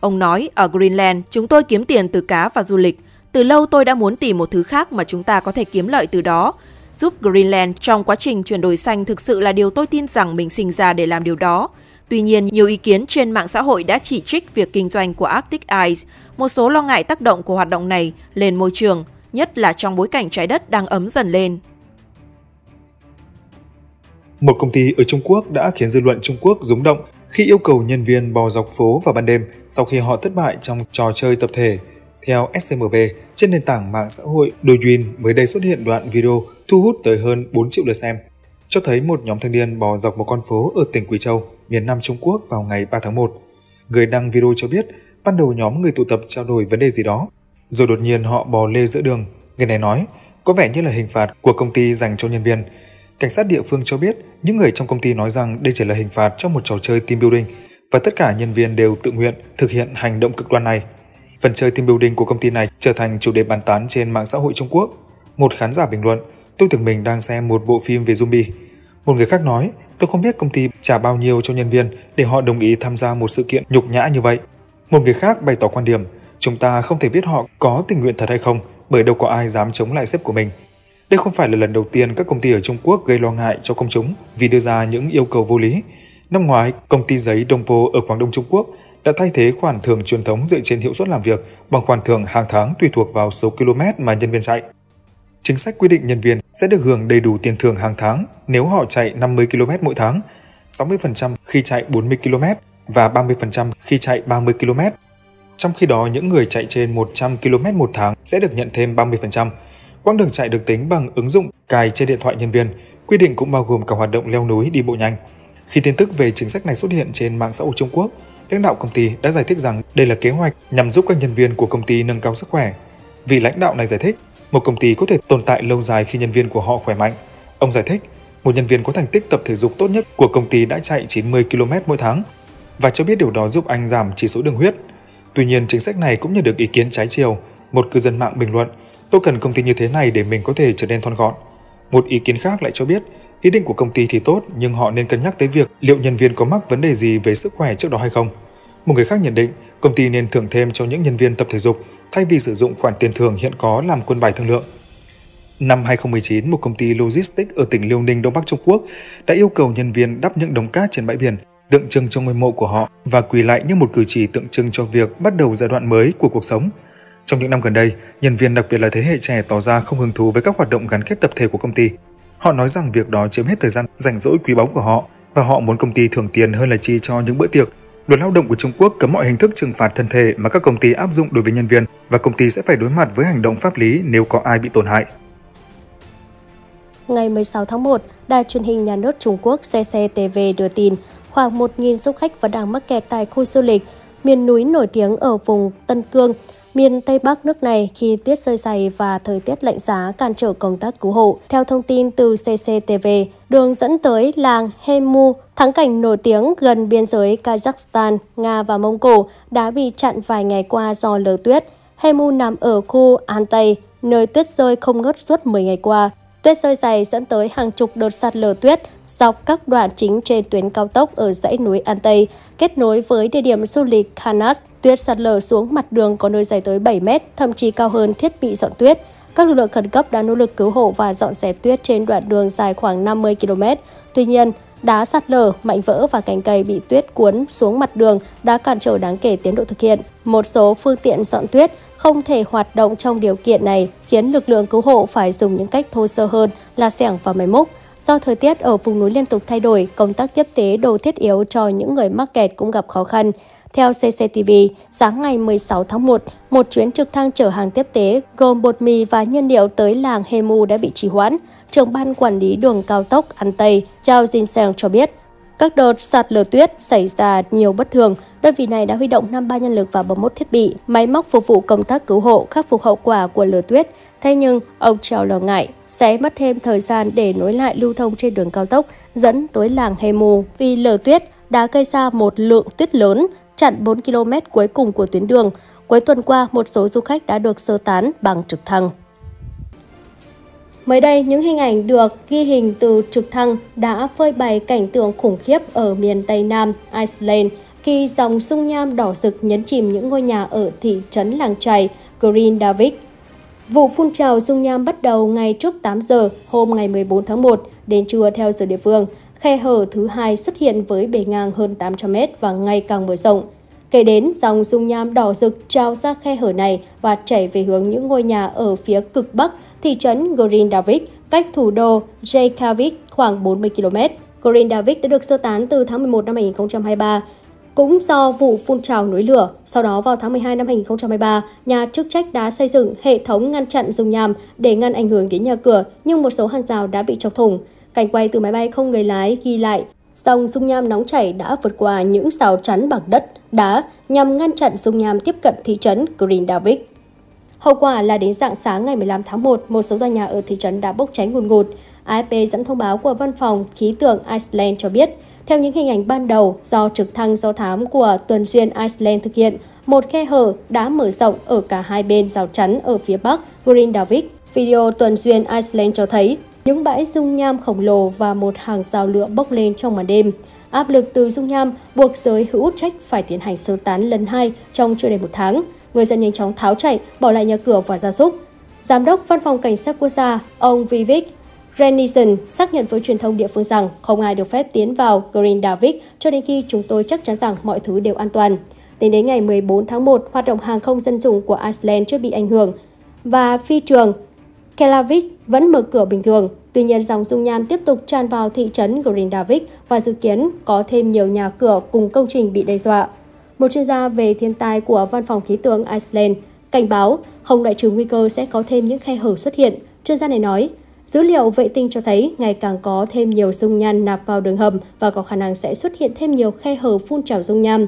Ông nói, ở Greenland, chúng tôi kiếm tiền từ cá và du lịch. Từ lâu tôi đã muốn tìm một thứ khác mà chúng ta có thể kiếm lợi từ đó, giúp Greenland trong quá trình chuyển đổi xanh thực sự là điều tôi tin rằng mình sinh ra để làm điều đó. Tuy nhiên, nhiều ý kiến trên mạng xã hội đã chỉ trích việc kinh doanh của Arctic Ice, một số lo ngại tác động của hoạt động này lên môi trường, nhất là trong bối cảnh trái đất đang ấm dần lên. Một công ty ở Trung Quốc đã khiến dư luận Trung Quốc rúng động khi yêu cầu nhân viên bò dọc phố vào ban đêm sau khi họ thất bại trong trò chơi tập thể theo SCMV, trên nền tảng mạng xã hội Douyin mới đây xuất hiện đoạn video thu hút tới hơn 4 triệu lượt xem, cho thấy một nhóm thanh niên bò dọc một con phố ở tỉnh Quỳ Châu, miền Nam Trung Quốc vào ngày 3 tháng 1. Người đăng video cho biết, ban đầu nhóm người tụ tập trao đổi vấn đề gì đó, rồi đột nhiên họ bò lê giữa đường. Người này nói, có vẻ như là hình phạt của công ty dành cho nhân viên. Cảnh sát địa phương cho biết, những người trong công ty nói rằng đây chỉ là hình phạt cho một trò chơi team building và tất cả nhân viên đều tự nguyện thực hiện hành động cực đoan này. Phần chơi team building của công ty này trở thành chủ đề bàn tán trên mạng xã hội Trung Quốc. Một khán giả bình luận, tôi tưởng mình đang xem một bộ phim về zombie. Một người khác nói, tôi không biết công ty trả bao nhiêu cho nhân viên để họ đồng ý tham gia một sự kiện nhục nhã như vậy. Một người khác bày tỏ quan điểm, chúng ta không thể biết họ có tình nguyện thật hay không bởi đâu có ai dám chống lại sếp của mình. Đây không phải là lần đầu tiên các công ty ở Trung Quốc gây lo ngại cho công chúng vì đưa ra những yêu cầu vô lý. Năm ngoái, công ty giấy Dongpo ở Quảng Đông Trung Quốc đã thay thế khoản thưởng truyền thống dựa trên hiệu suất làm việc bằng khoản thưởng hàng tháng tùy thuộc vào số km mà nhân viên chạy. Chính sách quy định nhân viên sẽ được hưởng đầy đủ tiền thưởng hàng tháng nếu họ chạy 50 km mỗi tháng, 60% khi chạy 40 km và 30% khi chạy 30 km. Trong khi đó, những người chạy trên 100 km một tháng sẽ được nhận thêm 30%. Quãng đường chạy được tính bằng ứng dụng cài trên điện thoại nhân viên. Quy định cũng bao gồm cả hoạt động leo núi, đi bộ nhanh. Khi tin tức về chính sách này xuất hiện trên mạng xã hội Trung Quốc, lãnh đạo công ty đã giải thích rằng đây là kế hoạch nhằm giúp các nhân viên của công ty nâng cao sức khỏe. Vì lãnh đạo này giải thích, một công ty có thể tồn tại lâu dài khi nhân viên của họ khỏe mạnh. Ông giải thích, một nhân viên có thành tích tập thể dục tốt nhất của công ty đã chạy 90 km mỗi tháng và cho biết điều đó giúp anh giảm chỉ số đường huyết. Tuy nhiên, chính sách này cũng nhận được ý kiến trái chiều. Một cư dân mạng bình luận, tôi cần công ty như thế này để mình có thể trở nên thon gọn. Một ý kiến khác lại cho biết, Ý định của công ty thì tốt, nhưng họ nên cân nhắc tới việc liệu nhân viên có mắc vấn đề gì về sức khỏe trước đó hay không. Một người khác nhận định, công ty nên thưởng thêm cho những nhân viên tập thể dục thay vì sử dụng khoản tiền thưởng hiện có làm quân bài thương lượng. Năm 2019, một công ty logistics ở tỉnh Liêu Ninh, Đông Bắc Trung Quốc đã yêu cầu nhân viên đắp những đống cát trên bãi biển tượng trưng cho ngôi mộ của họ và quỳ lại như một cử chỉ tượng trưng cho việc bắt đầu giai đoạn mới của cuộc sống. Trong những năm gần đây, nhân viên đặc biệt là thế hệ trẻ tỏ ra không hứng thú với các hoạt động gắn kết tập thể của công ty. Họ nói rằng việc đó chiếm hết thời gian rảnh rỗi quý báu của họ và họ muốn công ty thưởng tiền hơn là chi cho những bữa tiệc. Luật lao động của Trung Quốc cấm mọi hình thức trừng phạt thân thể mà các công ty áp dụng đối với nhân viên và công ty sẽ phải đối mặt với hành động pháp lý nếu có ai bị tổn hại. Ngày 16 tháng 1, đài truyền hình nhà nước Trung Quốc CCTV đưa tin khoảng 1.000 du khách vẫn đang mắc kẹt tại khu du lịch miền núi nổi tiếng ở vùng Tân Cương – miền Tây Bắc nước này khi tuyết rơi dày và thời tiết lạnh giá cản trở công tác cứu hộ. Theo thông tin từ CCTV, đường dẫn tới làng Hemu, thắng cảnh nổi tiếng gần biên giới Kazakhstan, Nga và Mông Cổ đã bị chặn vài ngày qua do lở tuyết. Hemu nằm ở khu An Tây, nơi tuyết rơi không ngớt suốt 10 ngày qua. Tuyết rơi dày dẫn tới hàng chục đợt sạt lở tuyết dọc các đoạn chính trên tuyến cao tốc ở dãy núi An Tây, kết nối với địa điểm du lịch Khanas Tuyết sạt lở xuống mặt đường có nơi dài tới 7 mét, thậm chí cao hơn thiết bị dọn tuyết. Các lực lượng khẩn cấp đã nỗ lực cứu hộ và dọn dẹp tuyết trên đoạn đường dài khoảng 50 km. Tuy nhiên, đá sạt lở, mạnh vỡ và cành cây bị tuyết cuốn xuống mặt đường đã cản trở đáng kể tiến độ thực hiện. Một số phương tiện dọn tuyết không thể hoạt động trong điều kiện này, khiến lực lượng cứu hộ phải dùng những cách thô sơ hơn là xẻng và máy múc. Do thời tiết ở vùng núi liên tục thay đổi, công tác tiếp tế đồ thiết yếu cho những người mắc kẹt cũng gặp khó khăn. Theo CCTV, sáng ngày 16 tháng 1, một chuyến trực thăng chở hàng tiếp tế gồm bột mì và nhiên liệu tới làng Hemu đã bị trì hoãn. Trưởng ban quản lý đường cao tốc An Tây, Zhao Jinseng cho biết, các đợt sạt lở tuyết xảy ra nhiều bất thường, đơn vị này đã huy động 53 nhân lực và 41 thiết bị, máy móc phục vụ công tác cứu hộ, khắc phục hậu quả của lở tuyết. Thế nhưng, ông Trèo lo ngại sẽ mất thêm thời gian để nối lại lưu thông trên đường cao tốc dẫn tới làng Hemu vì lở tuyết đã gây ra một lượng tuyết lớn chặn 4 km cuối cùng của tuyến đường. Cuối tuần qua, một số du khách đã được sơ tán bằng trực thăng. Mới đây, những hình ảnh được ghi hình từ trực thăng đã phơi bày cảnh tượng khủng khiếp ở miền Tây Nam, Iceland, khi dòng sung nham đỏ rực nhấn chìm những ngôi nhà ở thị trấn làng chày Green Davik, Vụ phun trào dung nham bắt đầu ngay trước 8 giờ hôm ngày 14 tháng 1 đến trưa theo giờ địa phương. Khe hở thứ hai xuất hiện với bề ngang hơn 800 mét và ngày càng mở rộng. Kể đến, dòng dung nham đỏ rực trao ra khe hở này và chảy về hướng những ngôi nhà ở phía cực bắc thị trấn Grindavik, cách thủ đô Reykjavik khoảng 40 km. Grindavik đã được sơ tán từ tháng 11 năm 2023. Cũng do vụ phun trào núi lửa, sau đó vào tháng 12 năm 2023, nhà chức trách đã xây dựng hệ thống ngăn chặn dùng nhàm để ngăn ảnh hưởng đến nhà cửa, nhưng một số hàng rào đã bị chọc thủng. Cảnh quay từ máy bay không người lái ghi lại, dòng dung nham nóng chảy đã vượt qua những rào chắn bằng đất, đá nhằm ngăn chặn dung nham tiếp cận thị trấn Grindavik. Hậu quả là đến dạng sáng ngày 15 tháng 1, một số tòa nhà ở thị trấn đã bốc cháy ngùn ngụt. AFP dẫn thông báo của Văn phòng Khí tượng Iceland cho biết, theo những hình ảnh ban đầu do trực thăng do thám của tuần duyên Iceland thực hiện, một khe hở đã mở rộng ở cả hai bên rào chắn ở phía bắc Grindavik. Video tuần duyên Iceland cho thấy những bãi dung nham khổng lồ và một hàng rào lửa bốc lên trong màn đêm. Áp lực từ dung nham buộc giới hữu trách phải tiến hành sơ tán lần hai trong chưa đầy một tháng. Người dân nhanh chóng tháo chạy, bỏ lại nhà cửa và gia súc. Giám đốc Văn phòng Cảnh sát Quốc gia, ông Vivek Renison xác nhận với truyền thông địa phương rằng không ai được phép tiến vào Green David cho đến khi chúng tôi chắc chắn rằng mọi thứ đều an toàn. Tính đến ngày 14 tháng 1, hoạt động hàng không dân dụng của Iceland chưa bị ảnh hưởng và phi trường Kelavis vẫn mở cửa bình thường. Tuy nhiên, dòng dung nham tiếp tục tràn vào thị trấn Grindavik và dự kiến có thêm nhiều nhà cửa cùng công trình bị đe dọa. Một chuyên gia về thiên tai của Văn phòng Khí tượng Iceland cảnh báo không loại trừ nguy cơ sẽ có thêm những khe hở xuất hiện. Chuyên gia này nói, Dữ liệu vệ tinh cho thấy ngày càng có thêm nhiều dung nham nạp vào đường hầm và có khả năng sẽ xuất hiện thêm nhiều khe hở phun trào dung nham.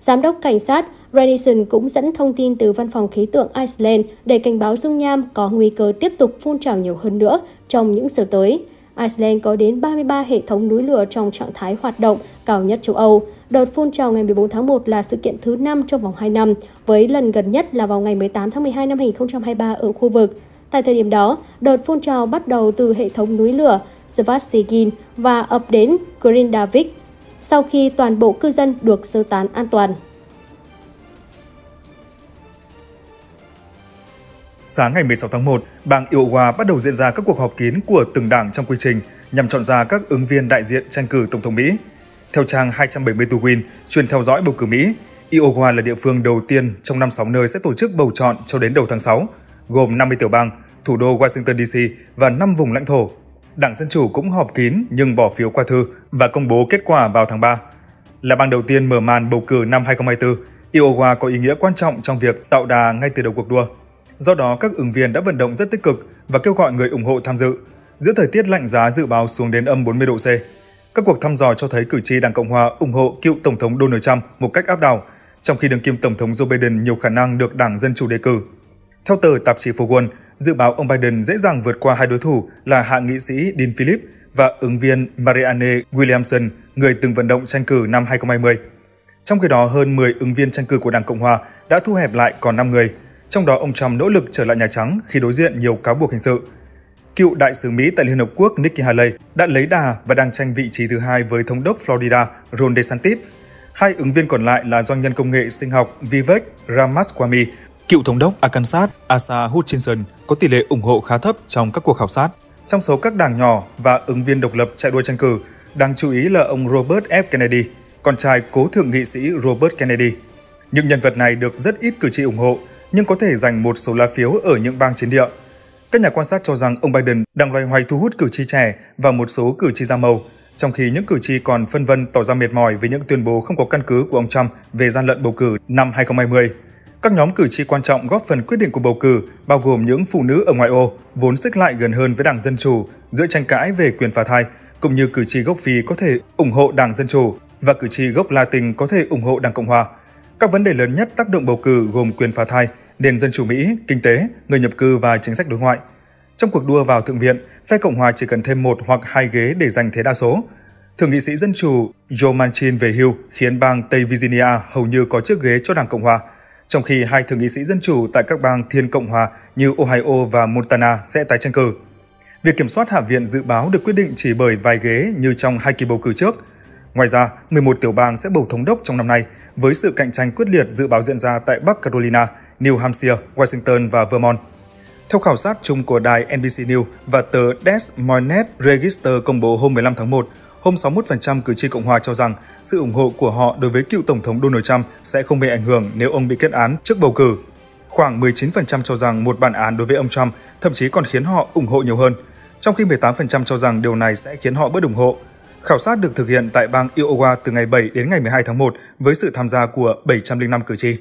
Giám đốc cảnh sát Renison cũng dẫn thông tin từ Văn phòng Khí tượng Iceland để cảnh báo dung nham có nguy cơ tiếp tục phun trào nhiều hơn nữa trong những giờ tới. Iceland có đến 33 hệ thống núi lửa trong trạng thái hoạt động, cao nhất châu Âu. Đợt phun trào ngày 14 tháng 1 là sự kiện thứ 5 trong vòng 2 năm, với lần gần nhất là vào ngày 18 tháng 12 năm 2023 ở khu vực. Tại thời điểm đó, đợt phun trào bắt đầu từ hệ thống núi lửa Svastigin và ập đến Grindavik sau khi toàn bộ cư dân được sơ tán an toàn. Sáng ngày 16 tháng 1, bang Iowa bắt đầu diễn ra các cuộc họp kín của từng đảng trong quy trình nhằm chọn ra các ứng viên đại diện tranh cử Tổng thống Mỹ. Theo trang 270 to Win, chuyên theo dõi bầu cử Mỹ, Iowa là địa phương đầu tiên trong năm 6 nơi sẽ tổ chức bầu chọn cho đến đầu tháng 6, gồm 50 tiểu bang, thủ đô Washington DC và 5 vùng lãnh thổ. Đảng Dân Chủ cũng họp kín nhưng bỏ phiếu qua thư và công bố kết quả vào tháng 3. Là bang đầu tiên mở màn bầu cử năm 2024, Iowa có ý nghĩa quan trọng trong việc tạo đà ngay từ đầu cuộc đua. Do đó, các ứng viên đã vận động rất tích cực và kêu gọi người ủng hộ tham dự. Giữa thời tiết lạnh giá dự báo xuống đến âm 40 độ C, các cuộc thăm dò cho thấy cử tri Đảng Cộng hòa ủng hộ cựu Tổng thống Donald Trump một cách áp đảo, trong khi đương kim Tổng thống Joe Biden nhiều khả năng được Đảng Dân Chủ đề cử. Theo tờ tạp chí Forbes, dự báo ông Biden dễ dàng vượt qua hai đối thủ là hạ nghị sĩ Dean Phillips và ứng viên Marianne Williamson, người từng vận động tranh cử năm 2020. Trong khi đó, hơn 10 ứng viên tranh cử của Đảng Cộng Hòa đã thu hẹp lại còn 5 người, trong đó ông Trump nỗ lực trở lại Nhà Trắng khi đối diện nhiều cáo buộc hình sự. Cựu đại sứ Mỹ tại Liên Hợp Quốc Nikki Haley đã lấy đà và đang tranh vị trí thứ hai với thống đốc Florida Ron DeSantis. Hai ứng viên còn lại là doanh nhân công nghệ sinh học Vivek Ramaswamy Cựu thống đốc Arkansas Asa Hutchinson có tỷ lệ ủng hộ khá thấp trong các cuộc khảo sát. Trong số các đảng nhỏ và ứng viên độc lập chạy đua tranh cử, đáng chú ý là ông Robert F. Kennedy, con trai cố thượng nghị sĩ Robert Kennedy. Những nhân vật này được rất ít cử tri ủng hộ, nhưng có thể giành một số lá phiếu ở những bang chiến địa. Các nhà quan sát cho rằng ông Biden đang loay hoay thu hút cử tri trẻ và một số cử tri da màu, trong khi những cử tri còn phân vân tỏ ra mệt mỏi với những tuyên bố không có căn cứ của ông Trump về gian lận bầu cử năm 2020. Các nhóm cử tri quan trọng góp phần quyết định cuộc bầu cử bao gồm những phụ nữ ở ngoại ô vốn xích lại gần hơn với Đảng Dân Chủ giữa tranh cãi về quyền phá thai, cũng như cử tri gốc Phi có thể ủng hộ Đảng Dân Chủ và cử tri gốc Latin có thể ủng hộ Đảng Cộng Hòa. Các vấn đề lớn nhất tác động bầu cử gồm quyền phá thai, nền dân chủ Mỹ, kinh tế, người nhập cư và chính sách đối ngoại. Trong cuộc đua vào Thượng viện, phe Cộng hòa chỉ cần thêm một hoặc hai ghế để giành thế đa số. Thượng nghị sĩ Dân chủ Joe Manchin về hưu khiến bang Tây Virginia hầu như có chiếc ghế cho Đảng Cộng hòa – trong khi hai thượng nghị sĩ dân chủ tại các bang Thiên Cộng Hòa như Ohio và Montana sẽ tái tranh cử. Việc kiểm soát Hạ viện dự báo được quyết định chỉ bởi vài ghế như trong hai kỳ bầu cử trước. Ngoài ra, 11 tiểu bang sẽ bầu thống đốc trong năm nay với sự cạnh tranh quyết liệt dự báo diễn ra tại Bắc Carolina, New Hampshire, Washington và Vermont. Theo khảo sát chung của đài NBC News và tờ Des Moines Register công bố hôm 15 tháng 1, hôm 61% cử tri Cộng hòa cho rằng sự ủng hộ của họ đối với cựu Tổng thống Donald Trump sẽ không bị ảnh hưởng nếu ông bị kết án trước bầu cử. Khoảng 19% cho rằng một bản án đối với ông Trump thậm chí còn khiến họ ủng hộ nhiều hơn, trong khi 18% cho rằng điều này sẽ khiến họ bớt ủng hộ. Khảo sát được thực hiện tại bang Iowa từ ngày 7 đến ngày 12 tháng 1 với sự tham gia của 705 cử tri.